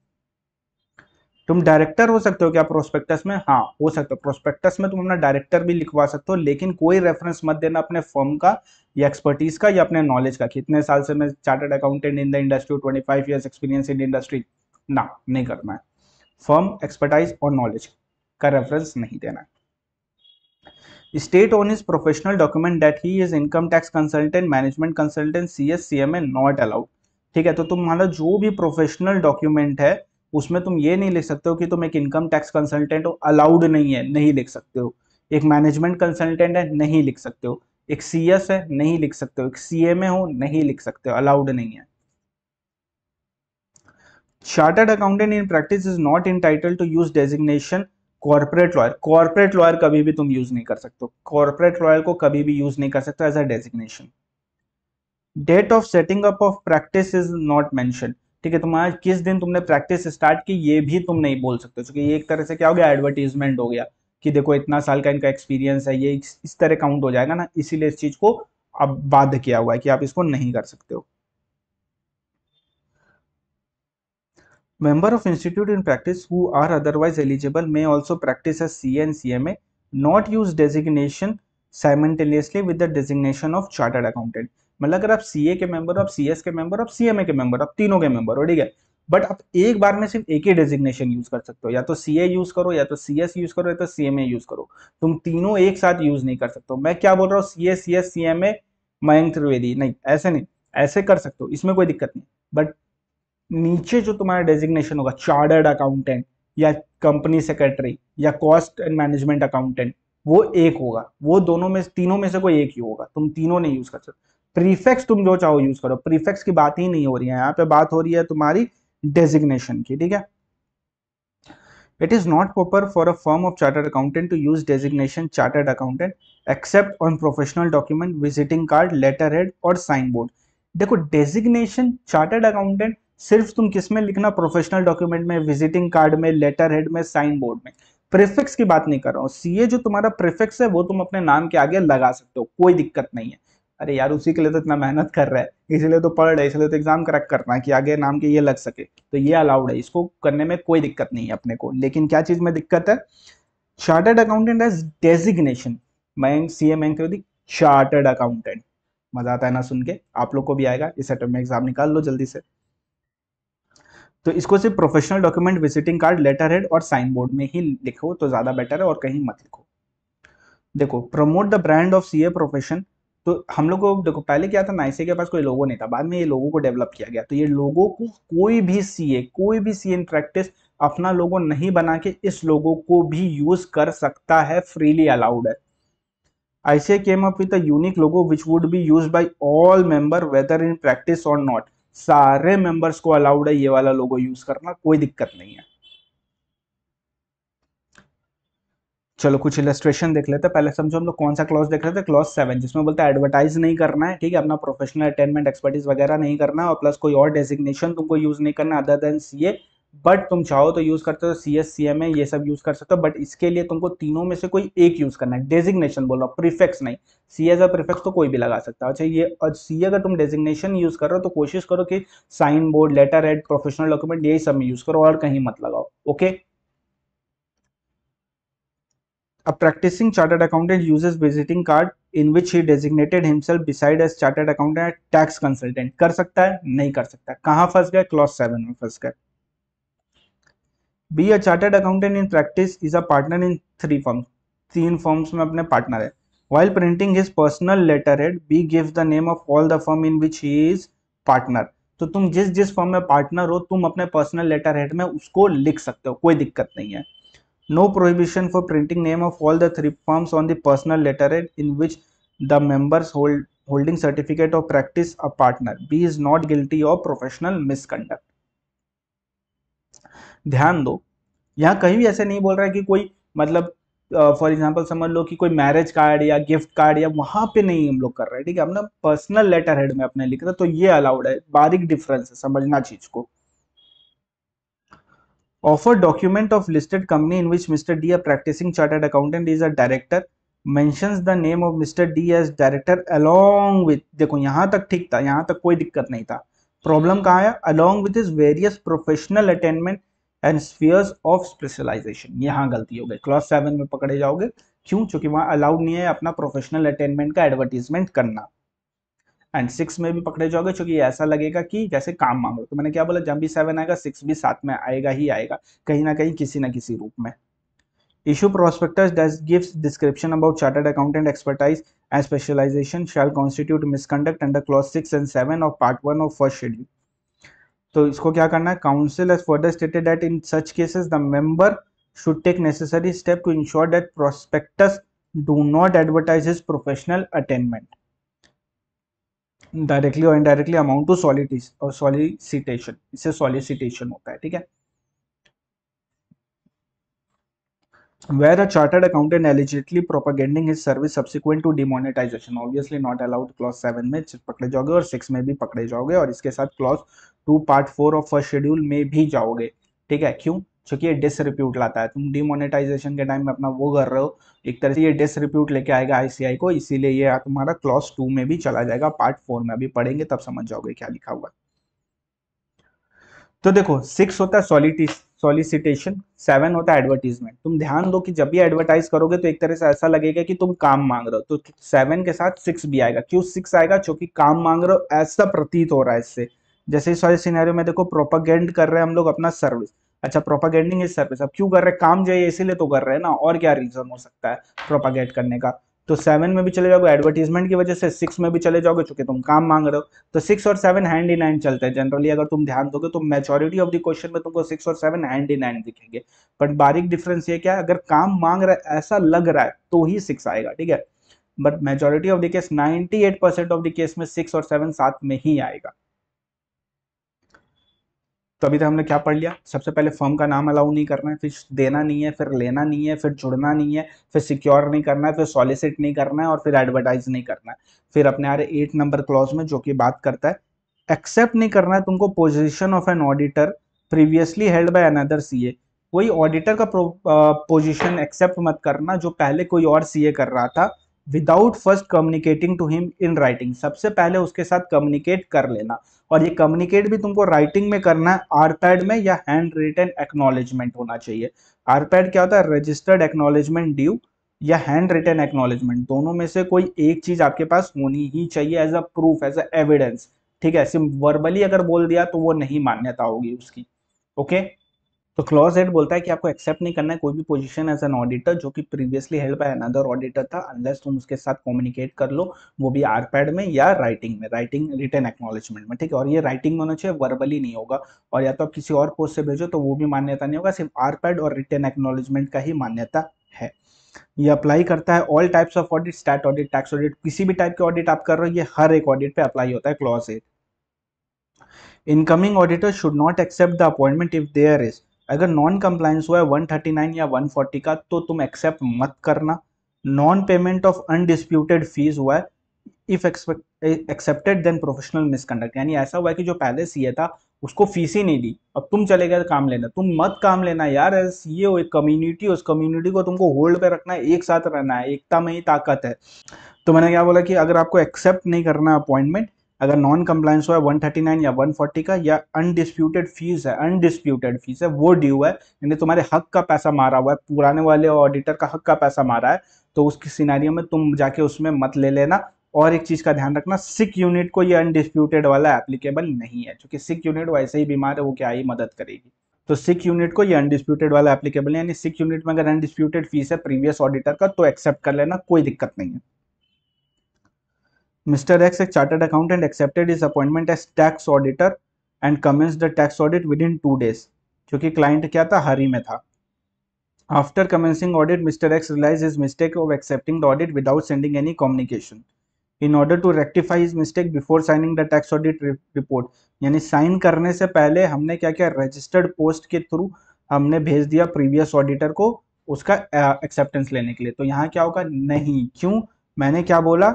तुम डायरेक्टर हो सकते हो क्या प्रोस्पेक्टस में हाँ हो सकते हो प्रोस्पेक्टस में तुम अपना डायरेक्टर भी लिखवा सकते हो लेकिन कोई रेफरेंस मत देना अपने फर्म का या एक्सपर्टीज का या अपने नॉलेज का कितने साल से मैं chartered accountant in the industry twenty five years experience in industry ना नहीं करना है फर्म एक्सपर्टाइज और नॉलेज का रेफरेंस नहीं देना है state is professional document that he is income tax consultant management consultant C S C M A not allowed ठीक है तो तुम माना जो भी प्रोफेशनल डॉक्यूमेंट है उसमें तुम ये नहीं लिख सकते हो कि तुम एक इनकम टैक्स कंसल्टेंट हो अलाउड नहीं है नहीं लिख सकते हो एक मैनेजमेंट कंसल्टेंट है नहीं लिख सकते हो एक सी एस है नहीं लिख सकते हो एक सी एम ए हो नहीं लिख सकते हो अलाउड नहीं है chartered accountant in practice is not title to use designation corporate lawyer corporate lawyer कभी भी तुम यूज नहीं कर सकते हो कॉर्पोरेट लॉयर को कभी भी यूज नहीं कर सकते as a designation date of setting up of practice is not mention ठीक है तुम्हारा तो किस दिन तुमने प्रैक्टिस स्टार्ट की ये भी तुम नहीं बोल सकते क्योंकि तो ये एक तरह से क्या हो गया एडवर्टीजमेंट हो गया कि देखो इतना साल का इनका एक्सपीरियंस है ये इस तरह काउंट हो जाएगा ना इसीलिए इस चीज को अब बाध्य किया हुआ है कि आप इसको नहीं कर सकते हो member of institute in practice who are otherwise eligible may also practice S C N C M A not use designation simultaneously with the designation of chartered accountant मतलब अगर आप सी के मेंबर हो आप सी के मेंबर आप सी के मेंबर आप तीनों के मेंबर हो ठीक है बट आप एक बार में सिर्फ एक ही डेजिग्नेशन यूज कर सकते हो या तो सी यूज करो या तो सी यूज करो या तो सी यूज करो तुम तीनों एक साथ यूज नहीं कर सकते मैं क्या बोल रहा हूँ C A C S C M A Mayank Trivedi नहीं ऐसे नहीं ऐसे कर सकते हो इसमें कोई दिक्कत नहीं बट नीचे जो तुम्हारा डेजिग्नेशन होगा चार्टर्ड अकाउंटेंट या कंपनी सेक्रेटरी या कॉस्ट एंड मैनेजमेंट अकाउंटेंट वो एक होगा वो दोनों में तीनों में से कोई एक ही होगा तुम तीनों नहीं यूज कर सकते प्रीफेक्स तुम जो चाहो यूज करो प्रीफेक्स की बात ही नहीं हो रही है यहाँ पे बात हो रही है तुम्हारी डेजिग्नेशन की ठीक है it is not proper for a firm of firm accountant to use designation chartered accountant except on professional document visiting card letter head और साइन बोर्ड देखो डेजिग्नेशन चार्टर्ड अकाउंटेंट सिर्फ तुम किस में लिखना प्रोफेशनल डॉक्यूमेंट में विजिटिंग कार्ड में letter head में साइन बोर्ड में प्रिफिक्स की बात नहीं कर रहा हूँ सीए जो तुम्हारा प्रिफिक्स है वो तुम अपने नाम के आगे लगा सकते हो कोई दिक्कत नहीं है अरे यार उसी के लिए तो इतना मेहनत कर रहा है इसीलिए तो पढ़ रहे है इसलिए तो एग्जाम क्रैक करना है कि आगे नाम के ये लग सके तो ये अलाउड है इसको करने में कोई दिक्कत नहीं है अपने को लेकिन क्या चीज़ में दिक्कत है चार्टर्ड अकाउंटेंट एज डेजिग्नेशन मैं C M and chartered accountant मजा आता है ना सुन के आप लोग को भी आएगा इस सेटअप में एग्जाम निकाल लो जल्दी से तो इसको सिर्फ professional document visiting card letter head और साइन बोर्ड में ही लिखो तो ज़्यादा बेटर है और कहीं मत लिखो देखो promote the brand of C A profession तो हम लोग को देखो पहले क्या था नाइसे के पास कोई लोगो नहीं था बाद में ये लोगों को डेवलप किया गया तो ये लोगों को कोई भी सीए कोई भी सी इन प्रैक्टिस अपना लोगो नहीं बना के इस लोगो को भी यूज कर सकता है फ्रीली अलाउड है ICA came up with a unique logo which would be used by all member whether in practice और नॉट सारे मेंबर्स को अलाउड है ये वाला लोगो यूज करना कोई दिक्कत नहीं है चलो कुछ इलस्ट्रेशन देख लेते हैं पहले समझो हम लोग कौन सा क्लॉज देख रहे थे क्लॉज सेवन जिसमें बोलते हैं एडवर्टाइज नहीं करना है ठीक है अपना प्रोफेशनल अटेनमेंट एक्सपर्टीज वगैरह नहीं करना है और प्लस कोई और डेजिग्नेशन तुमको यूज़ नहीं करना अदर देन सी बट तुम चाहो तो यूज़ करते हो सी एस सी एम ए ये सब यूज़ कर सकते हो बट इसके लिए तुमको तीनों में से कोई एक यूज़ करना है डेजिग्नेशन बोल रहा हूँ प्रीफेक्स नहीं सी एस और प्रीफेक्स तो कोई भी लगा सकता है अच्छा ये और सी अगर तुम डेजिग्नेशन यूज़ कर रहे हो तो कोशिश करो कि sign board letterhead professional document यही सब में यूज़ करो और कहीं मत लगाओ okay A practicing chartered accountant uses visiting card in which he designated himself beside as chartered accountant tax consultant. कर सकता है नहीं कर सकता कहाँ फंस गए क्लॉज सेवन में फंस गए be a chartered accountant in practice is a partner in three form तीन फॉर्म्स में अपने पार्टनर है while printing his personal letterhead b gives the name of all the firm in which he is partner तो तुम जिस जिस firm में partner हो तुम अपने पर्सनल लेटर हेड में उसको लिख सकते हो कोई दिक्कत नहीं है no prohibition for printing name of all the three firms on the personal letterhead in which the members hold holding certificate of practice a partner b is not guilty of professional misconduct ध्यान दो यहाँ कहीं भी ऐसे नहीं बोल रहा है कि कोई मतलब फॉर uh, एग्जाम्पल समझ लो कि कोई मैरिज कार्ड या गिफ्ट कार्ड या वहाँ पे नहीं हम लोग कर रहे हैं ठीक है अपना पर्सनल लेटर हेड में अपने लिख रहे तो ये अलाउड है बारीक डिफरेंस है समझना चीज को offer document of listed company in which mr d a practicing chartered accountant is a director mentions the name of mr d as director along with देखो यहाँ तक ठीक था यहाँ तक कोई दिक्कत नहीं था प्रॉब्लम कहाँ आया along with his various professional attainment and spheres of specialisation यहाँ गलती हो गई क्लास सेवन में पकड़े जाओगे क्यों क्योंकि वहाँ अलाउड नहीं है अपना प्रोफेशनल अटेनमेंट का एडवर्टीजमेंट करना एंड सिक्स में भी पकड़े जाओगे क्योंकि ऐसा लगेगा कि जैसे काम मांगो तो मैंने क्या बोला जब भी सेवन आएगा सिक्स भी साथ में आएगा ही आएगा कहीं ना कहीं किसी ना किसी रूप में issue prospectus does gives description about chartered accountant expertise and specialization shall constitute misconduct under clause 6 and 7 of part 1 of first schedule तो इसको क्या करना है council as further stated that in such cases the member should take necessary step to ensure that prospectus do not advertise his professional attainment directly और indirectly amount to solicit और solicitation इसे solicitation होता है ठीक है where a chartered accountant illicitly propagating his service subsequent to demonetisation obviously not allowed clause seven में पकड़े जाओगे और सिक्स में भी पकड़े जाओगे और इसके साथ clause two part four of first schedule में भी जाओगे ठीक है क्यों जो कि ये डिसरिप्यूट लाता है तुम डिमोनेटाइजेशन के टाइम में अपना वो कर रहे हो एक तरह से ये डिसरिप्यूट लेके आएगा आईसीआई को इसीलिए ये तुम्हारा क्लॉस टू में भी चला जाएगा पार्ट फोर में अभी पढ़ेंगे तब समझ जाओगे क्या लिखा हुआ तो देखो सिक्स होता है सॉलिटिस सॉलिसिटेशन सेवन होता है एडवर्टीजमेंट तुम ध्यान दो कि जब भी एडवर्टाइज करोगे तो एक तरह से ऐसा लगेगा कि तुम काम मांग रहे हो तो सेवन के साथ सिक्स भी आएगा क्यों सिक्स आएगा क्योंकि काम मांग रहे हो ऐसा प्रतीत हो रहा है इससे जैसे इस वाले सिनेरियो में देखो प्रोपागेंड कर रहे हैं हम लोग अपना सर्विस अच्छा प्रोपागेटिंग सर सर्विस अब क्यों कर रहे हैं काम जो है इसीलिए तो कर रहे हैं ना और क्या रीजन हो सकता है प्रोपागेट करने का तो सेवन में भी चले जाओगे एडवर्टीजमेंट की वजह से सिक्स में भी चले जाओगे चूंकि तुम काम मांग रहे हो तो सिक्स और सेवन हैंड इन हैंड चलते हैं जनरली अगर तुम ध्यान दोगे तो मेचोरिटी ऑफ द क्वेश्चन में तुमको सिक्स और सेवन हैंड इन हैंड दिखेंगे बट बारीक डिफरेंस ये क्या है अगर काम मांग रहा है ऐसा लग रहा है तो ही सिक्स आएगा ठीक है but majority of the case percent of the case में सिक्स और सेवन साथ में ही आएगा तो अभी तक हमने क्या पढ़ लिया सबसे पहले फर्म का नाम अलाउ नहीं करना है फिर देना नहीं है फिर लेना नहीं है फिर जुड़ना नहीं है फिर सिक्योर नहीं करना है फिर सॉलिसिट नहीं करना है और फिर एडवर्टाइज नहीं करना है फिर अपने आ रहे एट नंबर क्लॉज में जो कि बात करता है एक्सेप्ट नहीं करना है तुमको position of an auditor previously held by another C कोई ऑडिटर का पोजिशन एक्सेप्ट मत करना जो पहले कोई और सी कर रहा था without first communicating to him in writing सबसे पहले उसके साथ कम्युनिकेट कर लेना और ये कम्युनिकेट भी तुमको राइटिंग में करना है आरपैड में या हैंड रिटन एक्नोलेजमेंट होना चाहिए आरपैड क्या होता है रजिस्टर्ड एक्नोलेजमेंट ड्यू या हैंड रिटन एक्नोलेजमेंट दोनों में से कोई एक चीज आपके पास होनी ही चाहिए as a proof as a evidence ठीक है सिर्फ वर्बली अगर बोल दिया तो वो नहीं मान्यता होगी उसकी ओके okay? तो क्लॉज एट बोलता है कि आपको एक्सेप्ट नहीं करना है कोई भी पोजीशन एज एन ऑडिटर जो कि previously held by another auditor था अनलेस तुम उसके साथ कम्युनिकेट कर लो वो भी आरपैड में या राइटिंग में राइटिंग रिटर्न एक्नोलेजमेंट में ठीक है और ये राइटिंग में होना चाहिए वर्बली नहीं होगा और या तो आप किसी और पोस्ट से भेजो तो वो भी मान्यता नहीं होगा सिर्फ आरपैड और रिटर्न एक्नोलेजमेंट का ही मान्यता है ये अप्लाई करता है all types of audit stat audit tax audit किसी भी टाइप के ऑडिट आप कर रहे हो ये हर एक ऑडिट पे अप्लाई होता है clause eight incoming auditor should not accept the appointment if there is अगर नॉन कंप्लायंस हुआ है 139 या 140 का तो तुम एक्सेप्ट मत करना non payment of undisputed fees हुआ है if accepted then professional misconduct यानी ऐसा हुआ है कि जो पहले सीए था उसको फीस ही नहीं दी अब तुम चले गए काम लेना तुम मत काम लेना यार ये हो एक कम्युनिटी उस कम्युनिटी को तुमको होल्ड पे रखना है एक साथ रहना है एकता में ही ताकत है तो मैंने क्या बोला कि अगर आपको एक्सेप्ट नहीं करना अपॉइंटमेंट अगर नॉन कंप्लाइंस हुआ है 139 या 140 का या अनडिस्प्यूटेड फीस है अनडिस्प्यूटेड फीस है वो ड्यू है यानी तुम्हारे हक का पैसा मारा हुआ है पुराने वाले ऑडिटर का हक का पैसा मारा है तो उसकी सिनारियों में तुम जाके उसमें मत ले लेना और एक चीज़ का ध्यान रखना सिक यूनिट को ये अनडिस्प्यूटेड वाला एप्लीकेबल नहीं है क्योंकि सिक यूनिट वैसे ही बीमार है वो क्या ही मदद करेगी तो सिक यूनिट को ये अनडिस्प्यूटेड वाला एप्लीकेबल है यानी सिक यूनिट में अगर अनडिस्प्यूटेड फीस है प्रीवियस ऑडिटर का तो एक्सेप्ट कर लेना कोई दिक्कत नहीं है Mr. X, a chartered accountant, accepted his appointment as tax auditor and commenced the tax audit within two days. क्योंकि क्लाइंट क्या था हरी में था after commencing audit mister X realise is mistake of accepting the audit without sending any communication in order to rectify is mistake before signing the tax audit report यानी sign करने से पहले हमने क्या क्या रजिस्टर्ड पोस्ट के through हमने भेज दिया प्रीवियस ऑडिटर को उसका एक्सेप्टेंस लेने के लिए तो यहाँ क्या होगा नहीं क्यों मैंने क्या बोला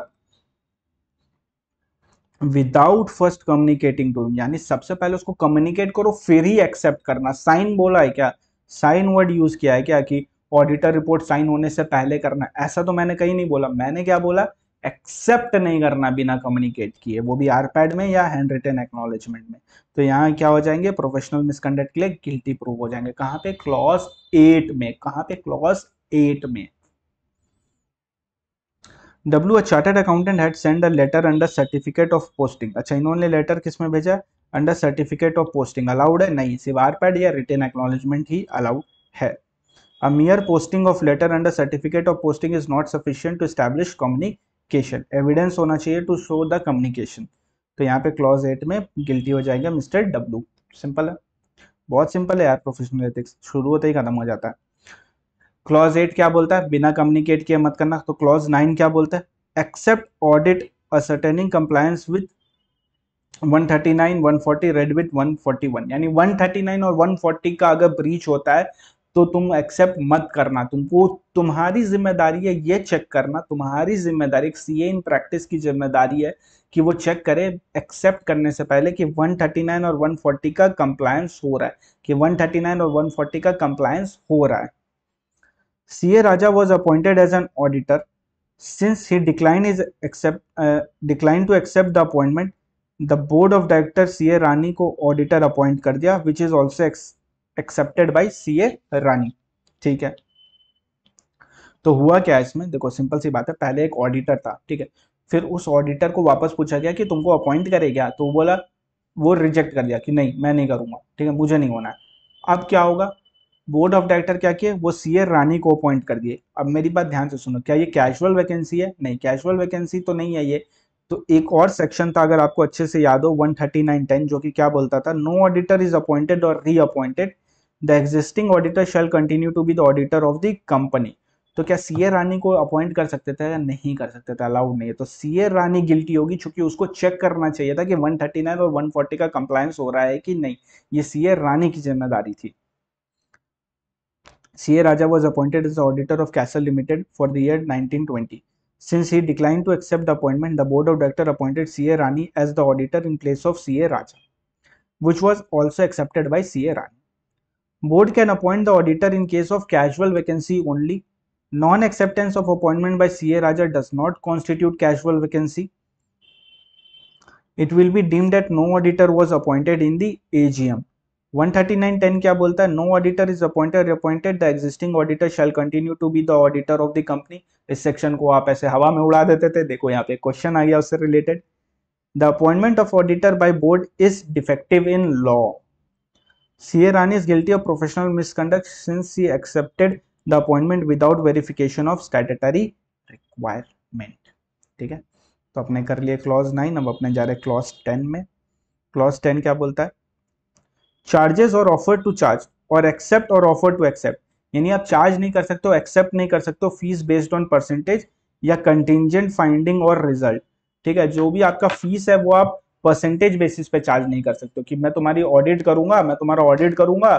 विदाउट फर्स्ट कम्युनिकेटिंग टू यानी सबसे पहले उसको कम्युनिकेट करो फिर ही एक्सेप्ट करना साइन बोला है क्या साइन वर्ड यूज किया है क्या कि ऑडिटर रिपोर्ट साइन होने से पहले करना ऐसा तो मैंने कहीं नहीं बोला मैंने क्या बोला एक्सेप्ट नहीं करना बिना कम्युनिकेट किए वो भी आरपैड में या हैंड रिटन एक्नोलेजमेंट में तो यहाँ क्या हो जाएंगे प्रोफेशनल मिसकंडक्ट के लिए गिल्टी प्रूव हो जाएंगे कहाँ पे क्लॉज एट में कहाँ पे क्लॉज एट में W a chartered accountant had send a letter under certificate of posting अच्छा इन्होंने लेटर किस में भेजा under certificate of posting allowed है नहीं सिर्फ आरपैड या रिटेन एक्नॉलेजमेंट ही अलाउड है a mere posting of letter under certificate of posting is not sufficient to establish communication evidence होना चाहिए टू शो द कम्युनिकेशन तो यहाँ पे क्लॉज एट में गिल्टी हो जाएगा मिस्टर डब्ल्यू सिंपल है बहुत सिंपल है यार प्रोफेशनल एथिक्स शुरू होते ही खत्म हो जाता है क्लॉज एट क्या बोलता है बिना कम्युनिकेट किए मत करना तो क्लॉज नाइन क्या बोलता है accept audit ascertaining compliance with 139, 140, read with 141 यानी 139 और 140 का अगर ब्रीच होता है तो तुम एक्सेप्ट मत करना तुमको तुम्हारी जिम्मेदारी है ये चेक करना तुम्हारी जिम्मेदारी एक सी इन प्रैक्टिस की जिम्मेदारी है कि वो चेक करे एक्सेप्ट करने से पहले कि 139 और 140 का कंप्लायंस हो रहा है कि 139 और 140 का कंप्लायंस हो रहा है CA Raja was appointed as an auditor since he decline is accept decline to accept the appointment the board of director CA Rani को ऑडिटर अपॉइंट कर दिया which is also accepted by C Rani ठीक है तो हुआ क्या इसमें देखो सिंपल सी बात है पहले एक ऑडिटर था ठीक है फिर उस ऑडिटर को वापस पूछा गया कि तुमको अपॉइंट करेगा तो बोला वो रिजेक्ट कर दिया कि नहीं मैं नहीं करूंगा ठीक है मुझे नहीं होना है अब क्या होगा बोर्ड ऑफ डायरेक्टर क्या किए वो सी रानी को अपॉइंट कर दिए अब मेरी बात ध्यान से सुनो क्या ये कैजुअल वैकेंसी है नहीं कैजुअल वैकेंसी तो नहीं है ये तो एक और सेक्शन था अगर आपको अच्छे से याद हो 13910 जो कि क्या बोलता था नो ऑडिटर इज अपॉइंटेड और reappointed the existing auditor shall continue to be the auditor of the company तो क्या सी रानी को अपॉइंट कर सकते थे या नहीं कर सकते थे अलाउड नहीं है तो सी रानी गिल्टी होगी चूंकि उसको चेक करना चाहिए था कि 139 और 140 का कंप्लायंस हो रहा है कि नहीं ये सी रानी की जिम्मेदारी थी CA Raja was appointed as the auditor of Castle Limited for the year 1920. Since he declined to accept the appointment, the board of directors appointed CA Rani as the auditor in place of CA Raja, which was also accepted by CA Rani. Board can appoint the auditor in case of casual vacancy only. Non-acceptance of appointment by CA Raja does not constitute casual vacancy. It will be deemed that no auditor was appointed in the AGM 139 क्या बोलता है no auditor is appointed appointed the auditor shall continue to be the auditor of the company इस section को आप ऐसे हवा में उड़ा देते थे देखो यहाँ पे क्वेश्चन आ गया उससे related the appointment of auditor by board is defective in law C A Rani is guilty of professional misconduct since she accepted the appointment without verification of statutory requirement ठीक है तो अपने कर लिए क्लॉज नाइन अब अपने जा रहे क्लॉज टेन में क्लॉज टेन क्या बोलता है चार्जेस और ऑफर टू चार्ज और एक्सेप्ट और ऑफर टू एक्सेप्ट यानी आप चार्ज नहीं कर सकते हो एक्सेप्ट नहीं कर सकते हो फीस बेस्ड ऑन परसेंटेज या कंटिजेंट फाइंडिंग और रिजल्ट ठीक है जो भी आपका फीस है वो आप परसेंटेज बेसिस पे चार्ज नहीं कर सकते कि मैं तुम्हारी ऑडिट करूंगा मैं तुम्हारा ऑडिट करूंगा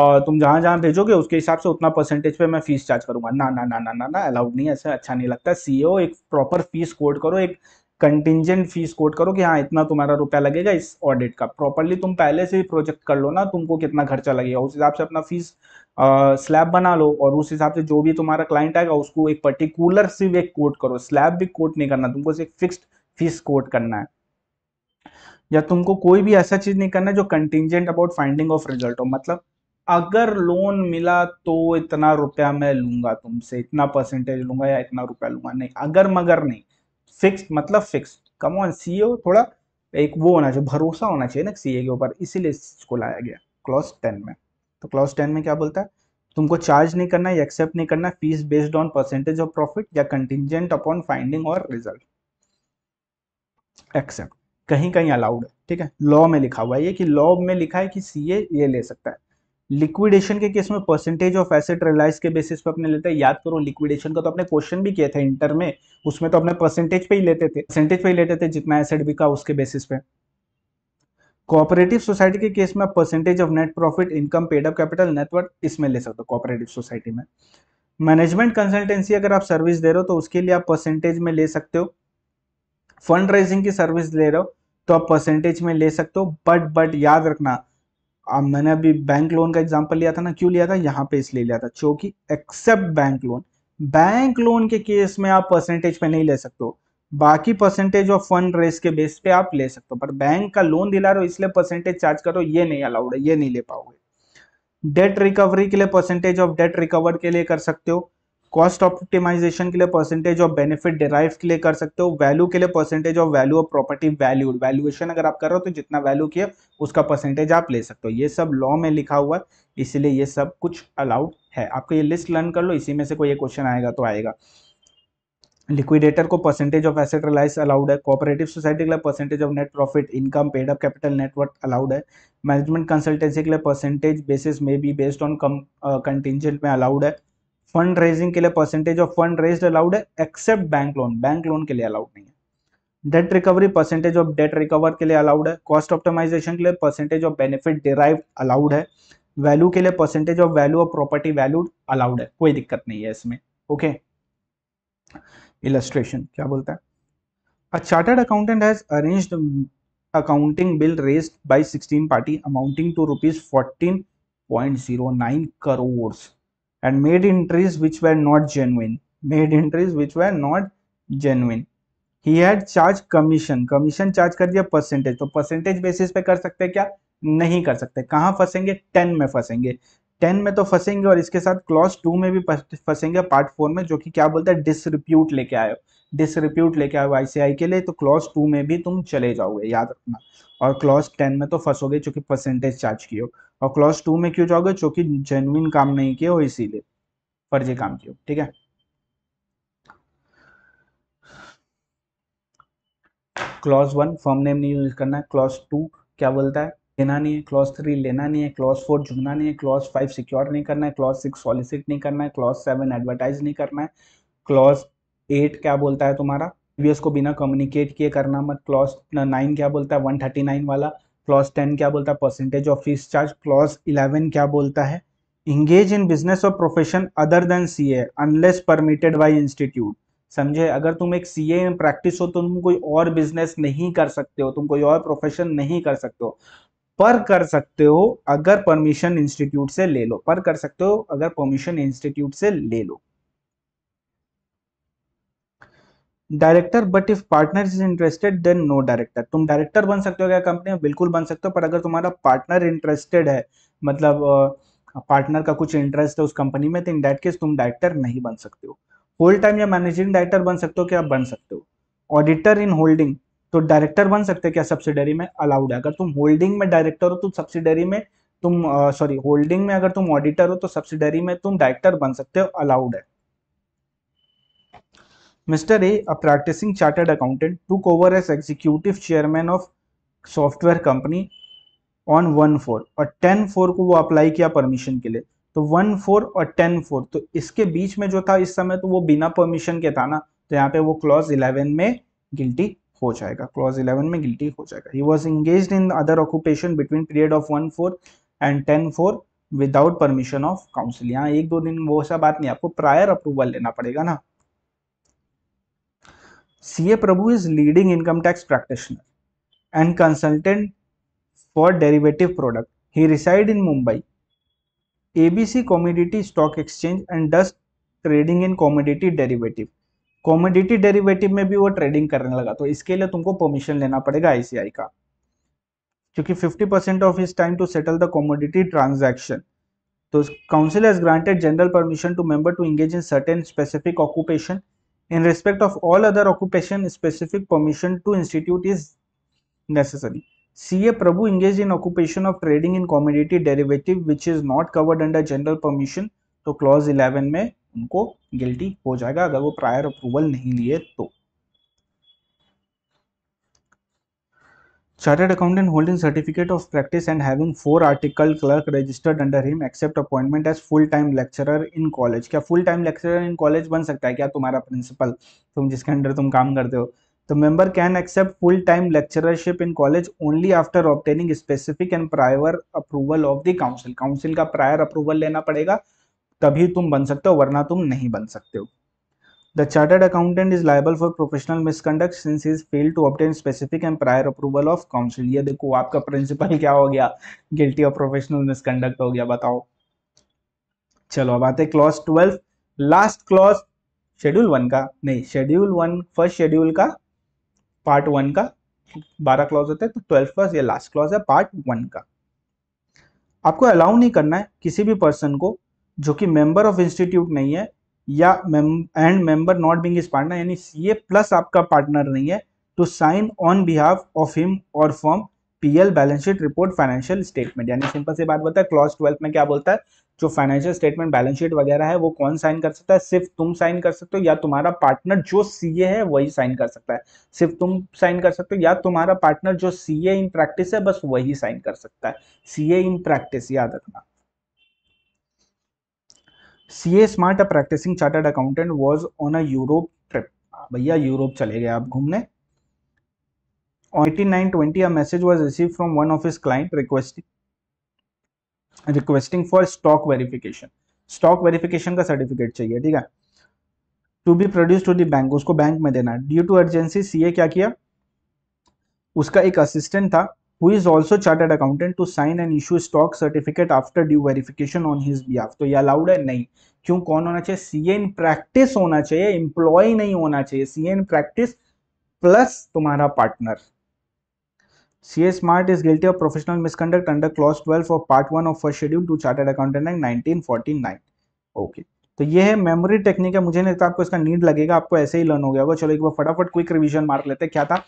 और तुम जहां जहां भेजोगे उसके हिसाब से उतना परसेंटेज पे मैं फीस चार्ज करूंगा ना ना ना ना ना अलाउड नहीं ऐसा अच्छा नहीं लगता सीईओ e एक प्रॉपर फीस कोड करो एक कंटिजेंट फीस कोट करो कि हाँ इतना तुम्हारा रुपया लगेगा इस ऑडिट का प्रॉपरली तुम पहले से ही प्रोजेक्ट कर लो ना तुमको कितना खर्चा लगेगा उस हिसाब से अपना फीस स्लैब बना लो और उस हिसाब से जो भी तुम्हारा क्लाइंट आएगा उसको एक पर्टिकुलर सिर्फ एक कोट करो स्लैब भी कोट नहीं करना तुमको सिर्फ फिक्सड फीस कोट करना है या तुमको कोई भी ऐसा चीज नहीं करना जो contingent about finding of result हो मतलब अगर लोन मिला तो इतना रुपया मैं लूंगा तुमसे इतना परसेंटेज लूंगा या इतना रुपया लूंगा नहीं अगर मगर नहीं फिक्स मतलब फिक्स कम ऑन सी थोड़ा एक वो होना चाहिए भरोसा होना चाहिए ना सी e के ऊपर इसीलिए इसको लाया गया क्लॉज टेन में तो क्लॉज टेन में क्या बोलता है तुमको चार्ज नहीं करना या एक्सेप्ट नहीं करना fees based on percentage of profit या कंटिजेंट अपॉन फाइंडिंग और रिजल्ट एक्सेप्ट कहीं कहीं अलाउड है ठीक है लॉ में लिखा हुआ है ये कि लॉ में लिखा है कि सीए e ये ले सकता है लिक्विडेशन के केस में परसेंटेज ऑफ एसेट रिलाइज के बेसिस पे अपने लेते हैं याद करो लिक्विडेशन का तो अपने क्वेश्चन भी किए थे इंटर में उसमें तो अपने परसेंटेज पे ही लेते थे परसेंटेज पे ही लेते थे जितना एसेट बिका उसके बेसिस पे कोऑपरेटिव सोसाइटी के केस में percentage of net profit income paid up capital network इसमें ले सकते हो कोऑपरेटिव सोसाइटी में मैनेजमेंट कंसल्टेंसी अगर आप सर्विस दे रहे हो तो उसके लिए आप परसेंटेज में ले सकते हो फंड रेजिंग की सर्विस ले रहे हो तो आप परसेंटेज में ले सकते हो बट बट याद रखना आ, मैंने अभी बैंक लोन का एग्जाम्पल लिया था ना क्यों लिया था यहाँ पे इसलिए लिया था क्योंकि except bank loan bank loan के केस में आप परसेंटेज पे नहीं ले सकते हो बाकी परसेंटेज ऑफ फंड रेस के बेस पे आप ले सकते हो पर बैंक का लोन दिला रहे हो इसलिए परसेंटेज चार्ज करो ये नहीं अलाउड है ये नहीं ले पाओगे डेट रिकवरी के लिए परसेंटेज ऑफ डेट रिकवर के लिए कर सकते हो कॉस्ट ऑप्टिमाइजेशन के लिए परसेंटेज ऑफ बेनिफिट डिराइव के लिए कर सकते हो वैल्यू के लिए percentage of value of property valued valuation अगर आप कर रहे हो तो जितना वैल्यू किया उसका परसेंटेज आप ले सकते हो ये सब लॉ में लिखा हुआ है इसलिए ये सब कुछ अलाउड है आपको ये लिस्ट लर्न कर लो इसी में से कोई क्वेश्चन आएगा तो आएगा लिक्विडेटर को percentage of asset realise allowed है कोऑपरेटिव सोसाइटी के लिए percentage of net profit income paid up capital network allowed है मैनेजमेंट कंसल्टेंसी के लिए परसेंटेज बेसिस uh, में भी बेस्ड ऑन कंटिजेंट में अलाउड है फंड रेजिंग के लिए percentage of fund raise allowed है except bank loan bank loan के लिए अलाउड नहीं है debt recovery percentage of debt recover के लिए अलाउड है कॉस्ट ऑप्टिमाइजेशन के लिए percentage of benefit derive allowed है वैल्यू के लिए percentage of value of property value allowed है कोई दिक्कत नहीं है इसमें ओके इलस्ट्रेशन क्या बोलता है a chartered accountant has arranged accounting bill raised by 16 rupees fourteen point zero nine crore and made entries which were not genuine made entries which were not genuine he had charge commission commission charge कर दिया percentage तो percentage basis पे कर सकते क्या नहीं कर सकते कहाँ फंसेंगे टेन में फंसेंगे टेन में तो फंसेंगे और इसके साथ क्लॉज टू में भी फंसेंगे पार्ट फोर में जो कि क्या बोलते हैं डिसरिप्यूट लेके आए हो डिसरिप्यूट लेके आई सी आईसीआई के लिए तो क्लॉज टू में भी तुम चले जाओगे याद रखना और क्लॉज टेन में तो फंसोगे चूंकि परसेंटेज चार्ज किए हो और क्लॉज टू में क्यों जाओगे चूंकि जेनुइन काम नहीं किए हो इसीलिए फर्जी काम किए ठीक है क्लॉज वन फर्म नेम नहीं यूज करना है क्लॉज टू क्या बोलता है लेना नहीं है क्लॉज थ्री लेना नहीं है क्लॉज फोर झुकना नहीं है क्लॉज फाइव सिक्योर नहीं करना है क्लॉज सिक्स सॉलिसिट नहीं करना है क्लॉज सेवन एडवर्टाइज नहीं करना है क्लॉज एट क्या बोलता है तुम्हारा प्रीवियस को बिना कम्युनिकेट किए करना मत क्लॉस नाइन क्या बोलता है वन थर्टी नाइन वाला क्लॉस टेन क्या बोलता है percentage of fees charge clause eleven क्या बोलता है इंगेज इन बिजनेस और profession other than C A unless permitted by institute समझे अगर तुम एक सी ए में प्रैक्टिस हो तो तुम कोई और बिजनेस नहीं कर सकते हो तुम कोई और प्रोफेशन नहीं कर सकते हो पर कर सकते हो अगर परमिशन इंस्टीट्यूट से ले लो पर कर सकते हो अगर परमिशन इंस्टीट्यूट से ले लो director but if partner is interested then no director तुम डायरेक्टर बन सकते हो क्या कंपनी में बिल्कुल बन सकते हो पर अगर तुम्हारा पार्टनर इंटरेस्टेड है मतलब पार्टनर का कुछ इंटरेस्ट है उस कंपनी में तो इन डैट केस तुम डायरेक्टर नहीं बन सकते हो होल टाइम या मैनेजिंग डायरेक्टर बन सकते हो क्या बन सकते हो ऑडिटर इन होल्डिंग तो डायरेक्टर बन सकते हो क्या सब्सिडरी में अलाउड है अगर तुम होल्डिंग में डायरेक्टर हो तो सब्सिडरी में तुम सॉरी होल्डिंग में अगर तुम ऑडिटर हो तो सब्सिडरी में तुम डायरेक्टर बन सकते हो अलाउड है mister A a practising chartered accountant to cover as executive chairman of software company on one four और टेन फोर को वो अप्लाई किया परमिशन के लिए तो वन फोर और टेन फोर तो इसके बीच में जो था इस समय तो वो बिना परमिशन के था ना तो यहाँ पे वो क्लॉज इलेवन में गिल्टी हो जाएगा क्लॉज इलेवन में गिल्टी हो जाएगा he was engage in other occupation between period of one four and ten four without permission of council यहाँ एक दो दिन वो सब बात नहीं आपको प्रायर अप्रूवल लेना पड़ेगा ना CA Prabhu is leading income tax practitioner and consultant for derivative product he reside in Mumbai A B C commodity stock exchange and does trading in commodity derivative commodity derivative में भी वो ट्रेडिंग करने लगा तो इसके लिए तुमको परमिशन लेना पड़ेगा आईसीआई का क्योंकि fifty percent of his time to settle the commodity transaction तो council has granted general permission to member to engage in certain specific occupation in respect of all other occupation specific permission to institute is necessary ca prabhu engaged in occupation of trading in commodity derivative which is not covered under general permission तो clause 11 में उनको guilty हो जाएगा अगर वो prior approval नहीं लिए तो Chartered accountant holding certificate of practice and having four article clerk registered under him accept appointment as full time lecturer in college. क्या full time lecturer in college बन सकता है क्या तुम्हारा प्रिंसिपल तुम जिसके अंडर तुम काम करते हो The member can accept full-time lecturership in college only after obtaining specific and prior approval of the council. Council का prior approval लेना पड़ेगा तभी तुम बन सकते हो वरना तुम नहीं बन सकते हो The chartered accountant is liable for professional misconduct since he failed to obtain specific and prior approval of counsel. ये देखो आपका प्रिंसिपल क्या हो गया गिल्टी ऑफ प्रोफेशनल मिसकंडक्ट हो गया बताओ चलो अब आते clause twelve last clause schedule one का नहीं शेड्यूल वन फर्स्ट शेड्यूल का पार्ट वन का बारह क्लॉज होते हैं तो ट्वेल्व क्लॉज ये लास्ट क्लॉज है पार्ट वन का आपको अलाउ नहीं करना है किसी भी पर्सन को जो कि मेंबर ऑफ इंस्टीट्यूट नहीं है या and member not being is partner यानी ए प्लस आपका पार्टनर नहीं है तो sign on behalf of him or firm एल balance sheet report financial statement यानी सिंपल से बात बताया क्लॉज ट्वेल्थ में क्या बोलता है जो फाइनेंशियल स्टेटमेंट बैलेंस शीट वगैरह है वो कौन साइन कर सकता है सिर्फ तुम साइन कर सकते हो या तुम्हारा पार्टनर जो सी ए है वही साइन कर सकता है सिर्फ तुम साइन कर सकते हो या तुम्हारा पार्टनर जो सी ए इन प्रैक्टिस है बस वही साइन कर सकता है सीए इन प्रैक्टिस याद रखना C A Smart a practising chartered accountant was on a Europe trip भैया यूरोप चले गए आप घूमने message 8920 receive from one of from client requesting requesting for stock verification stock verification का सर्टिफिकेट चाहिए ठीक है to be produce to the bank उसको बैंक में देना ड्यू टू अर्जेंसी सीए क्या किया उसका एक असिस्टेंट था who is also chartered accountant to sign and issue stock certificate after due verification on his behalf तो ये अलाउड है नहीं क्यों कौन होना चाहिए सी एन प्रैक्टिस होना चाहिए इंप्लॉय नहीं होना चाहिए सी एन प्रैक्टिस प्लस तुम्हारा partner C S Smart is guilty of professional misconduct under clause twelve of part one of first schedule to chartered accountant act nineteen forty nine okay तो ये है memory technique है मुझे नहीं लगता आपको इसका नीड लगेगा आपको ऐसे ही लर्न हो गया होगा चलो एक बार फटाफट क्विक रिविजन मार लेते हैं क्या था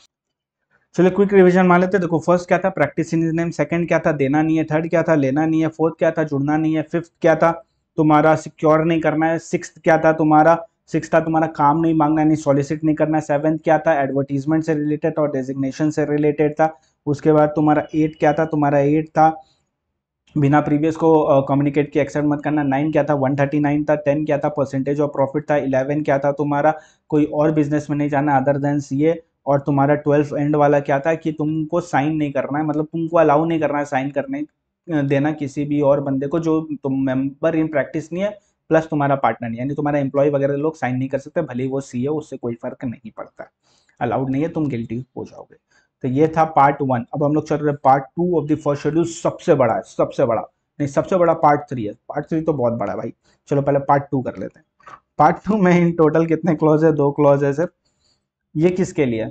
चलिए क्विक रिवीजन मान लेते हैं देखो फर्स्ट क्या था प्रैक्टिस इन नेम सेकंड क्या था देना नहीं है थर्ड क्या था लेना नहीं है फोर्थ क्या था जुड़ना नहीं है फिफ्थ क्या था तुम्हारा सिक्योर नहीं करना है सिक्स क्या था तुम्हारा सिक्स था तुम्हारा काम नहीं मांगना नहीं सॉलिसिट नहीं करना है सेवन्थ क्या था एडवर्टीजमेंट से रिलेटेड और डेजिग्नेशन से रिलेटेड था उसके बाद तुम्हारा एट क्या था तुम्हारा एट था बिना प्रीवियस को कम्युनिकेट uh, किए एक्सेप्ट मत करना नाइन क्या था वन थर्टी नाइन था टेन क्या था परसेंटेज ऑफ प्रॉफिट था इलेवन क्या था तुम्हारा कोई और बिजनेस में नहीं जाना अदर देन सी ए और तुम्हारा ट्वेल्थ एंड वाला क्या था कि तुमको साइन नहीं करना है मतलब तुमको अलाउ नहीं करना है साइन करने देना किसी भी और बंदे को जो तुम मेंबर इन प्रैक्टिस नहीं है प्लस तुम्हारा पार्टनर यानी तुम्हारा एम्प्लॉय वगैरह लोग साइन नहीं कर सकते भले वो सी है उससे कोई फर्क नहीं पड़ता अलाउड नहीं है तुम गिल्टी हो जाओगे तो ये था पार्ट वन अब हम लोग चल रहे part two of the first schedule सबसे बड़ा है सबसे बड़ा नहीं सबसे बड़ा पार्ट थ्री है पार्ट थ्री तो बहुत बड़ा है भाई चलो पहले पार्ट टू कर लेते हैं पार्ट टू में इन टोटल कितने क्लॉज है दो क्लॉज है सिर्फ ये किसके लिए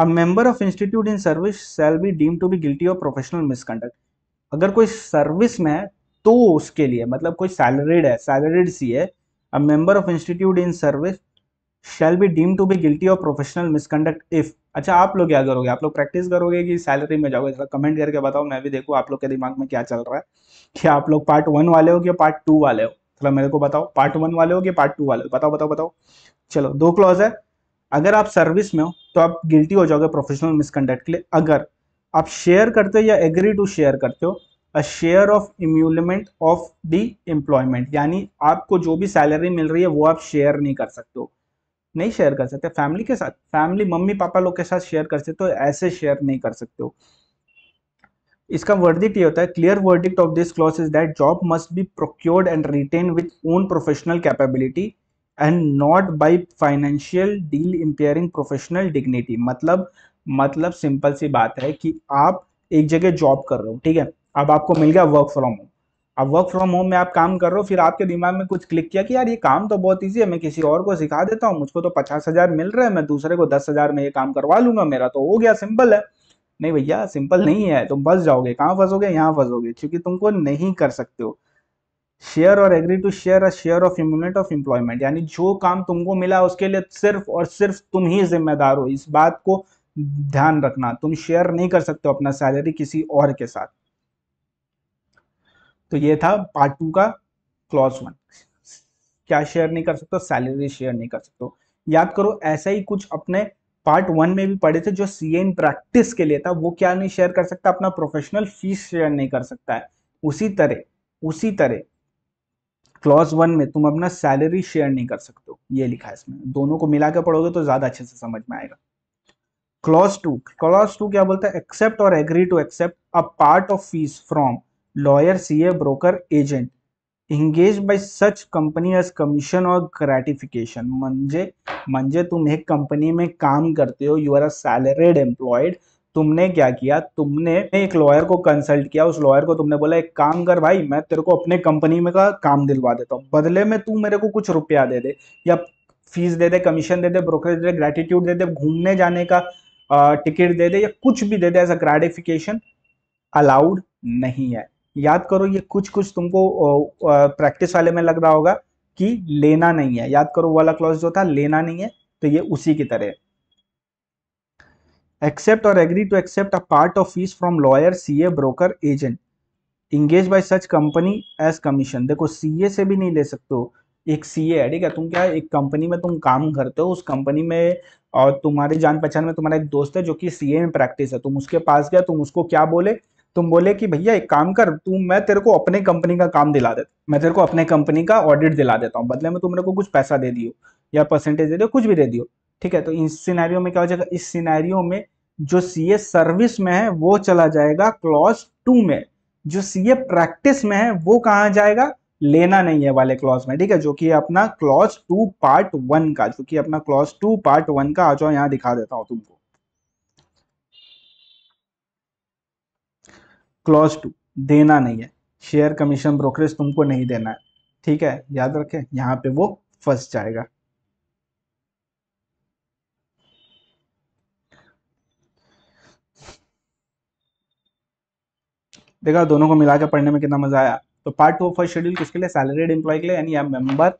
a member of institute in service shall be deem to be guilty of professional misconduct अगर कोई सर्विस में है तो उसके लिए मतलब कोई सैलरीड है सैलरीड सी है a member of institute in service shall be deem to be guilty of professional misconduct if अच्छा आप लोग क्या करोगे आप लोग प्रैक्टिस करोगे कि सैलरी में जाओगे जरा कमेंट करके बताओ मैं भी देखूँ आप लोग के दिमाग में क्या चल रहा है कि आप लोग पार्ट वन वाले हो कि पार्ट टू वाले हो थोड़ा मेरे को बताओ पार्ट वन वाले हो कि पार्ट टू वाले हो बताओ बताओ बताओ चलो दो क्लॉज है अगर आप सर्विस में हो तो आप गिल्टी हो जाओगे प्रोफेशनल मिसकंडक्ट के लिए अगर आप शेयर करते हो या एग्री टू शेयर करते हो a share of emolument of the employment यानी आपको जो भी सैलरी मिल रही है वो आप शेयर नहीं कर सकते हो नहीं शेयर कर सकते फैमिली के साथ फैमिली मम्मी पापा लोग के साथ शेयर कर सकते हो तो ऐसे शेयर नहीं कर सकते हो इसका वर्डिक्ट ये होता है clear verdict of this clause is that job must be procured and retained with own professional capability and not by financial deal impairing professional dignity मतलब मतलब सिंपल सी बात है कि आप एक जगह जॉब कर रहे हो ठीक है अब आपको मिल गया वर्क फ्रॉम होम अब वर्क फ्रॉम होम में आप काम कर रहे हो फिर आपके दिमाग में कुछ क्लिक किया कि यार ये काम तो बहुत ईजी है मैं किसी और को सिखा देता हूँ मुझको तो पचास हज़ार मिल रहा है मैं दूसरे को दस हज़ार में ये काम करवा लूंगा मेरा तो हो गया सिंपल है नहीं भैया सिंपल नहीं है तुम फंस जाओगे कहाँ फंसोगे यहाँ फंसोगे क्योंकि तुमको नहीं कर सकते हो share or agree to share a share of emolument of employment यानी जो काम तुमको मिला उसके लिए सिर्फ और सिर्फ तुम ही जिम्मेदार हो इस बात को ध्यान रखना तुम शेयर नहीं कर सकते हो अपना सैलरी किसी और के साथ तो ये था पार्ट टू का क्लॉज वन क्या शेयर नहीं कर सकते सैलरी शेयर नहीं कर सकते याद करो ऐसा ही कुछ अपने पार्ट वन में भी पढ़े थे जो सी एन प्रैक्टिस के लिए था वो क्या नहीं शेयर कर सकता अपना प्रोफेशनल फीस शेयर नहीं कर सकता है उसी तरह उसी तरह क्लॉज वन में तुम अपना सैलरी शेयर नहीं कर सकते हो ये लिखा है इसमें दोनों को मिला के पढ़ोगे तो ज्यादा अच्छे से समझ में आएगा क्लॉज टू क्लॉज टू क्या बोलता है एक्सेप्ट और agree to accept a part of fees from lawyer C A broker agent engage by such company as commission or gratification मंजे तुम एक कंपनी में काम करते हो you are a salaried employed तुमने क्या किया तुमने एक लॉयर को कंसल्ट किया उस लॉयर को तुमने बोला एक काम कर भाई मैं तेरे को अपने कंपनी में का काम दिलवा देता हूँ बदले में तू मेरे को कुछ रुपया दे दे या फीस दे दे कमीशन दे दे ब्रोकरेज दे दे ग्रेटिट्यूड दे दे घूमने जाने का टिकट दे दे या कुछ भी दे दे एज अ ग्रेटिफिकेशन अलाउड नहीं है याद करो ये कुछ कुछ तुमको प्रैक्टिस वाले में लग रहा होगा कि लेना नहीं है याद करो वाला क्लॉज जो था लेना नहीं है तो ये उसी की तरह है एक्सेप्ट और agree to accept a part of fees from lawyer C A broker agent engage by such company as commission देखो ए से भी नहीं ले सकते हो एक सी है ठीक है तुम क्या एक कंपनी में तुम काम करते हो उस कंपनी में और तुम्हारी जान पहचान में तुम्हारा एक दोस्त है जो कि सीए में प्रैक्टिस है तुम उसके पास गया तुम उसको क्या बोले तुम बोले कि भैया एक काम कर तू मैं तेरे को अपने कंपनी का काम दिला देता मैं तेरे को अपने कंपनी का ऑडिट दिला देता हूँ बदले में तुम मेरे को कुछ पैसा दे दियो या परसेंटेज दे दियो कुछ भी दे दियो ठीक है तो इस सिनेरियो में क्या हो जाएगा इस सिनेरियो में जो सीए सर्विस में है वो चला जाएगा क्लॉज टू में जो सीए प्रैक्टिस में है वो कहा जाएगा लेना नहीं है वाले क्लॉज में ठीक है जो कि अपना क्लॉज टू पार्ट वन का जो कि अपना क्लॉज टू पार्ट वन का आ जाओ यहां दिखा देता हूं तुमको क्लॉज टू देना नहीं है शेयर कमीशन ब्रोकरेज तुमको नहीं देना है ठीक है याद रखें यहां पे वो फंस जाएगा देखा दोनों को मिला के पढ़ने में कितना मजा आया तो पार्ट टू फर्स्ट शेड्यूल किसके लिए सैलरीड एम्प्लॉय के लिए यानी member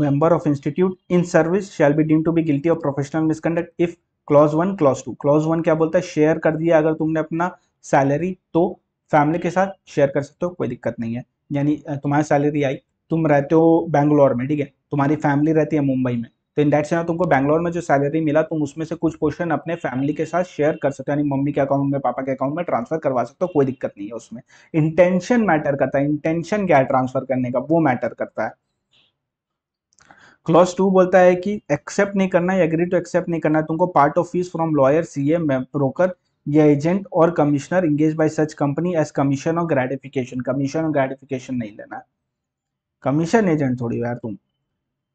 member of institute in service shall be deem to be guilty of professional misconduct if clause one clause two clause one क्या बोलता है शेयर कर दिया अगर तुमने अपना सैलरी तो फैमिली के साथ शेयर कर सकते हो कोई दिक्कत नहीं है यानी तुम्हारी सैलरी आई तुम रहते हो बैंगलोर में ठीक है तुम्हारी फैमिली रहती है मुंबई में तो इन दैट से ना तुमको बैंगलोर में जो सैलरी मिला तुम उसमें से कुछ पोर्शन अपने फैमिली के साथ शेयर कर सकते हो यानी मम्मी के अकाउंट में पापा के अकाउंट में ट्रांसफर करवा सकते हो कोई दिक्कत नहीं है उसमें इंटेंशन मैटर करता है इंटेंशन क्या है ट्रांसफर करने का वो मैटर करता है क्लॉज टू बोलता है कि एक्सेप्ट नहीं करना है एग्री टू एक्सेप्ट नहीं करना है तुमको part of fees from lawyer C A broker या agent or commissioner engage by such company as commission or gratification commission or gratification नहीं लेना है कमीशन एजेंट थोड़ी यार तुम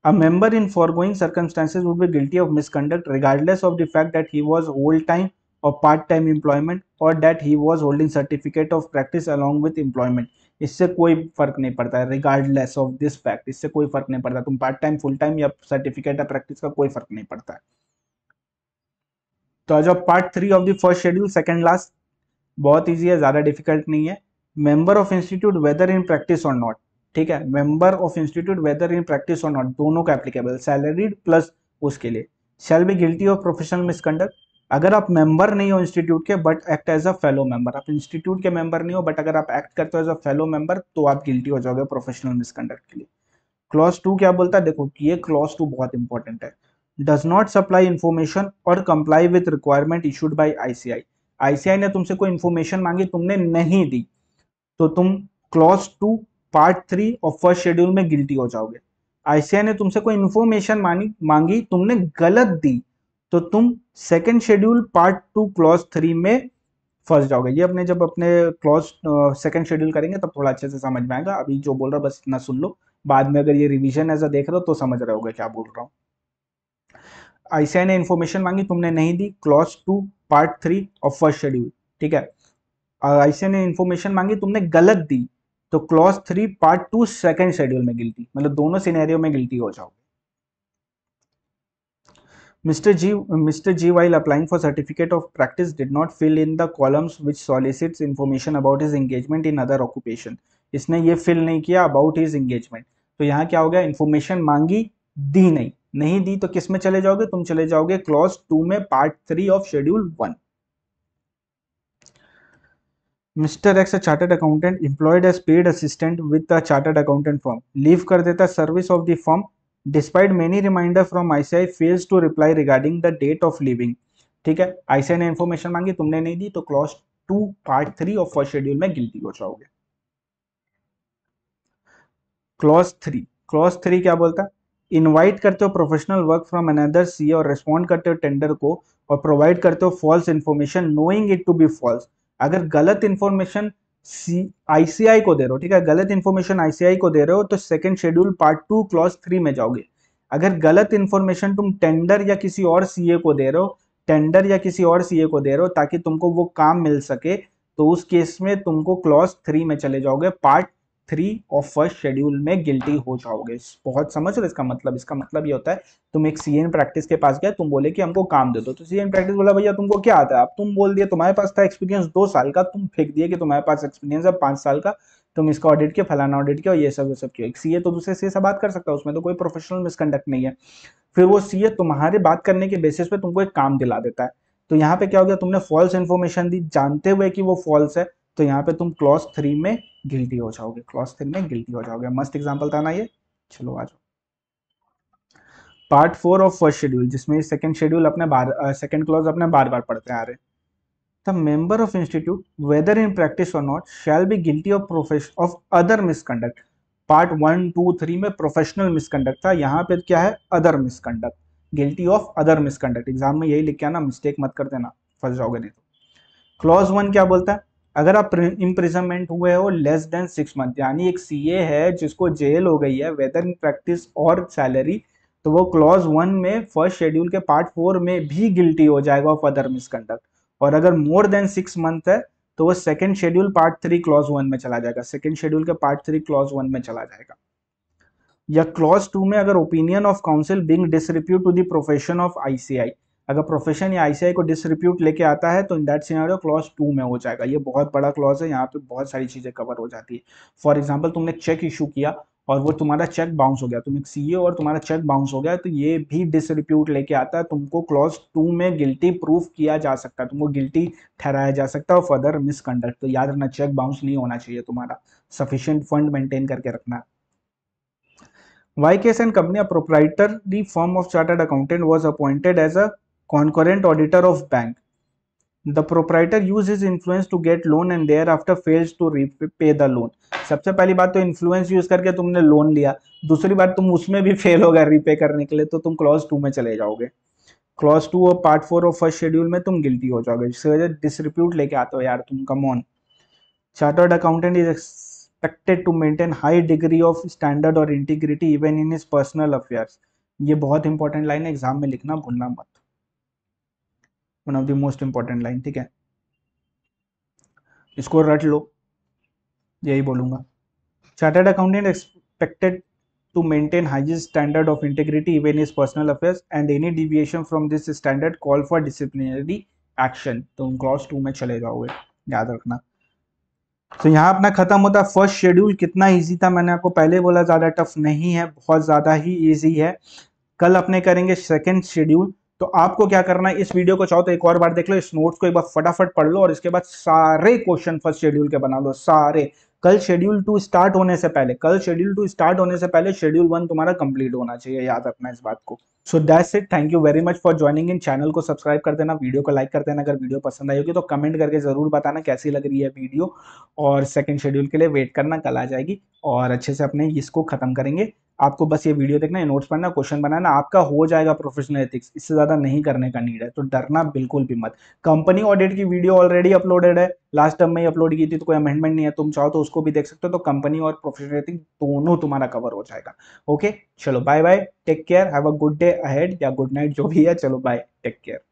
A member in foregoing circumstances would be guilty of misconduct regardless of the fact that he was whole-time or part-time employment और that he was holding certificate of practice along with employment इससे कोई फर्क नहीं पड़ता है regardless of this fact इससे कोई फर्क नहीं पड़ता तुम पार्ट टाइम फुल टाइम या सर्टिफिकेट या प्रैक्टिस का कोई फर्क नहीं पड़ता है तो आज part three of the first schedule second last बहुत इजी है ज़्यादा डिफिकल्ट नहीं है member of institute whether in practice और नॉट ठीक है member of institute whether in practice और नॉट दोनों का एप्लीकेबल सैलरीड प्लस उसके लिए shall be guilty of professional misconduct अगर आप मेंबर नहीं हो इंस्टीट्यूट के but act as a fellow member आप इंस्टीट्यूट के मेंबर नहीं हो बट अगर आप एक्ट करते हो एज अ फेलो मेंबर तो आप गिल्टी हो जाओगे प्रोफेशनल मिसकंडक्ट के लिए क्लॉज टू क्या बोलता है देखो कि ये क्लॉज टू बहुत इंपॉर्टेंट है does not supply information or comply with requirement issued by ICAI ICAI ने तुमसे कोई इन्फॉर्मेशन मांगी तुमने नहीं दी तो तुम क्लॉज टू पार्ट थ्री और फर्स्ट शेड्यूल में गिल्टी हो जाओगे आईसीआई ने तुमसे कोई इन्फॉर्मेशन मांगी मांगी तुमने गलत दी तो तुम second schedule part two clause three में फंस जाओगे ये अपने जब अपने क्लॉज सेकेंड शेड्यूल करेंगे तब थोड़ा अच्छे से समझ में आएगा अभी जो बोल रहा बस इतना सुन लो बाद में अगर ये रिविजन ऐसा देख रहे हो तो समझ रहे होगे क्या बोल रहा हूँ आईसीआई ने इन्फॉर्मेशन मांगी तुमने नहीं दी क्लॉज टू पार्ट थ्री और फर्स्ट शेड्यूल ठीक है आईसीआई ने इन्फॉर्मेशन मांगी तुमने गलत दी तो clause three part two second schedule में गिल्टी मतलब दोनों सिनेरियो में गिल्टी हो जाओगे mister ji mister ji while applying for certificate of practice did not fill in the columns which solicits information about his engagement in other occupation इसने ये fill नहीं किया अबाउट हिज एंगेजमेंट तो यहाँ क्या हो गया इन्फॉर्मेशन मांगी दी नहीं नहीं दी तो किस में चले जाओगे तुम चले जाओगे क्लॉज टू में part three of schedule one mister X a chartered accountant employed as paid assistant with a chartered accountant firm leave कर देता service of the firm despite many reminder from ICAI fails to reply regarding the date of leaving ठीक है ICI ने information मांगी तुमने नहीं दी तो clause two part three of first schedule में गिल्टी हो जाओगे क्लॉज थ्री क्लॉज थ्री क्या बोलता है इनवाइट करते हो professional work from another C और रिस्पॉन्ड करते हो टेंडर को और प्रोवाइड करते हो false information knowing it to be false अगर गलत सी आईसीआई को दे रहे हो ठीक है गलत इन्फॉर्मेशन आईसीआई को दे रहे हो तो second schedule part two clause three में जाओगे अगर गलत इन्फॉर्मेशन तुम टेंडर या किसी और सीए को दे रहे हो टेंडर या किसी और सीए को दे रहे हो ताकि तुमको वो काम मिल सके तो उस केस में तुमको क्लॉज थ्री में चले जाओगे पार्ट थ्री और फर्स्ट शेड्यूल में गिल्टी हो जाओगे बहुत समझ रहे इसका मतलब इसका मतलब ये होता है तुम एक सी प्रैक्टिस के पास गए तुम बोले कि हमको काम दे दो तो सी प्रैक्टिस बोला भैया तुमको क्या आता है अब तुम बोल दिया तुम्हारे पास था एक्सपीरियंस दो साल का तुम फेंक दिए कि तुम्हारे पास एक्सपीरियंस है पाँच साल का तुम इसका ऑडिट किया फलाना ऑडिट किया और ये सब ये सब किया एक सीए तो दूसरे सीए से बात कर सकता है उसमें तो कोई प्रोफेशनल मिसकंडक्ट नहीं है फिर वो सीए तुम्हारे बात करने के बेसिस पे तुमको एक काम दिला देता है तो यहाँ पे क्या हो गया तुमने फॉल्स इन्फॉर्मेशन दी जानते हुए कि वो फॉल्स है तो यहाँ पे तुम क्लॉज थ्री में गिल्टी हो जाओगे क्लॉथ थिन में गिल्टी हो जाओगे मस्त एग्जाम्पल था ना ये चलो आ जाओ part four of first schedule जिसमें सेकंड शेड्यूल अपने बार सेकंड क्लॉज अपने बार बार पढ़ते आ रहे the member of institute whether in practice और not shall be guilty of profession of other misconduct part one two three में प्रोफेशनल मिसकंडक्ट था यहाँ पे क्या है other misconduct guilty of other misconduct exam में यही लिख के आना मिस्टेक मत कर देना फंस जाओगे नहीं तो क्लॉज वन क्या बोलता है अगर आप इम्प्रिजनमेंट हुए हो लेस देन सिक्स मंथ यानी एक सीए है जिसको जेल हो गई है whether in practice or salary तो वो क्लॉज वन में फर्स्ट शेड्यूल के पार्ट फोर में भी गिल्टी हो जाएगा ऑफ अदर मिसकंडक्ट और अगर मोर देन सिक्स मंथ है तो वो second schedule part three clause one में चला जाएगा सेकेंड शेड्यूल के पार्ट थ्री क्लॉज वन में चला जाएगा या क्लॉज टू में अगर opinion of council being disrepute to the profession of ICAI अगर प्रोफेशन या आई को डिसरिप्यूट लेके आता है तो in that scenario clause two में हो जाएगा ये बहुत बड़ा क्लॉज है यहाँ पे बहुत सारी चीज़ें कवर हो जाती है फॉर एग्जाम्पल तुमने चेक इशू किया और वो तुम्हारा चेक बाउंस हो गया तुम एक सी e और तुम्हारा चेक बाउंस हो गया तो ये भी डिसरिप्यूट लेके आता है तुमको क्लॉज टू में गिल्टी प्रूफ किया जा सकता है तुमको गिल्टी ठहराया जा सकता है और फर्दर मिसकंडक्ट तो याद रखना चेक बाउंस नहीं होना चाहिए तुम्हारा सफिशियंट फंड मेंटेन करके रखना Y YKS and company proprietor the firm of chartered accountant was appointed as a concurrent auditor of bank. The proprietor uses his influence to get loan and thereafter fails to repay the loan. सबसे पहली बात तो influence use करके तुमने loan लिया दूसरी बात तुम उसमें भी फेल हो गए रिपे करने के लिए तो तुम क्लॉज टू में चले जाओगे क्लॉज टू और पार्ट फोर और फर्स्ट शेड्यूल में तुम गिल्टी हो जाओगे जिसकी वजह डिसरिप्यूट लेके आते हो यार तुम come on chartered accountant is expected to maintain high degree of standard और integrity even in his personal affairs ये बहुत इंपॉर्टेंट लाइन है एग्जाम में लिखना भूलना मत one of the most important line ठीक है इसको रट लो यही बोलूंगा chartered accountant expected to maintain highest standard of integrity even is personal affairs and any deviation from this standard call for disciplinary action तो क्लॉज टू में चले जाओगे याद रखना तो so, यहाँ अपना खत्म होता है फर्स्ट शेड्यूल कितना इजी था मैंने आपको पहले बोला ज़्यादा टफ नहीं है बहुत ज़्यादा ही इजी है कल अपने करेंगे सेकंड शेड्यूल तो आपको क्या करना है इस वीडियो को चाहो तो एक और बार देख लो इस नोट्स को एक बार फटाफट पढ़ लो और इसके बाद सारे क्वेश्चन फर्स्ट शेड्यूल के बना लो सारे कल शेड्यूल टू स्टार्ट होने से पहले कल शेड्यूल टू स्टार्ट होने से पहले शेड्यूल वन तुम्हारा कंप्लीट होना चाहिए याद रखना इस बात को so that's it thank you very much for joining इन चैनल को सब्सक्राइब कर देना वीडियो को लाइक कर देना अगर वीडियो पसंद आएगी तो कमेंट करके जरूर बताना कैसी लग रही है वीडियो और सेकेंड शेड्यूल के लिए वेट करना कल आ जाएगी और अच्छे से अपने इसको खत्म करेंगे आपको बस ये वीडियो देखना है नोट्स पढ़ना क्वेश्चन बनाना आपका हो जाएगा प्रोफेशनल एथिक्स इससे ज़्यादा नहीं करने का नीड है तो डरना बिल्कुल भी मत कंपनी ऑडिट की वीडियो ऑलरेडी अपलोडेड है लास्ट टर्म में ही अपलोड की थी तो कोई अमेंडमेंट नहीं है तुम चाहो तो उसको भी देख सकते हो तो कंपनी और प्रोफेशनल एथिक्स दोनों तुम्हारा कवर हो जाएगा ओके चलो bye bye take care have a good day ahead या गुड नाइट जो भी है चलो बाय टेक केयर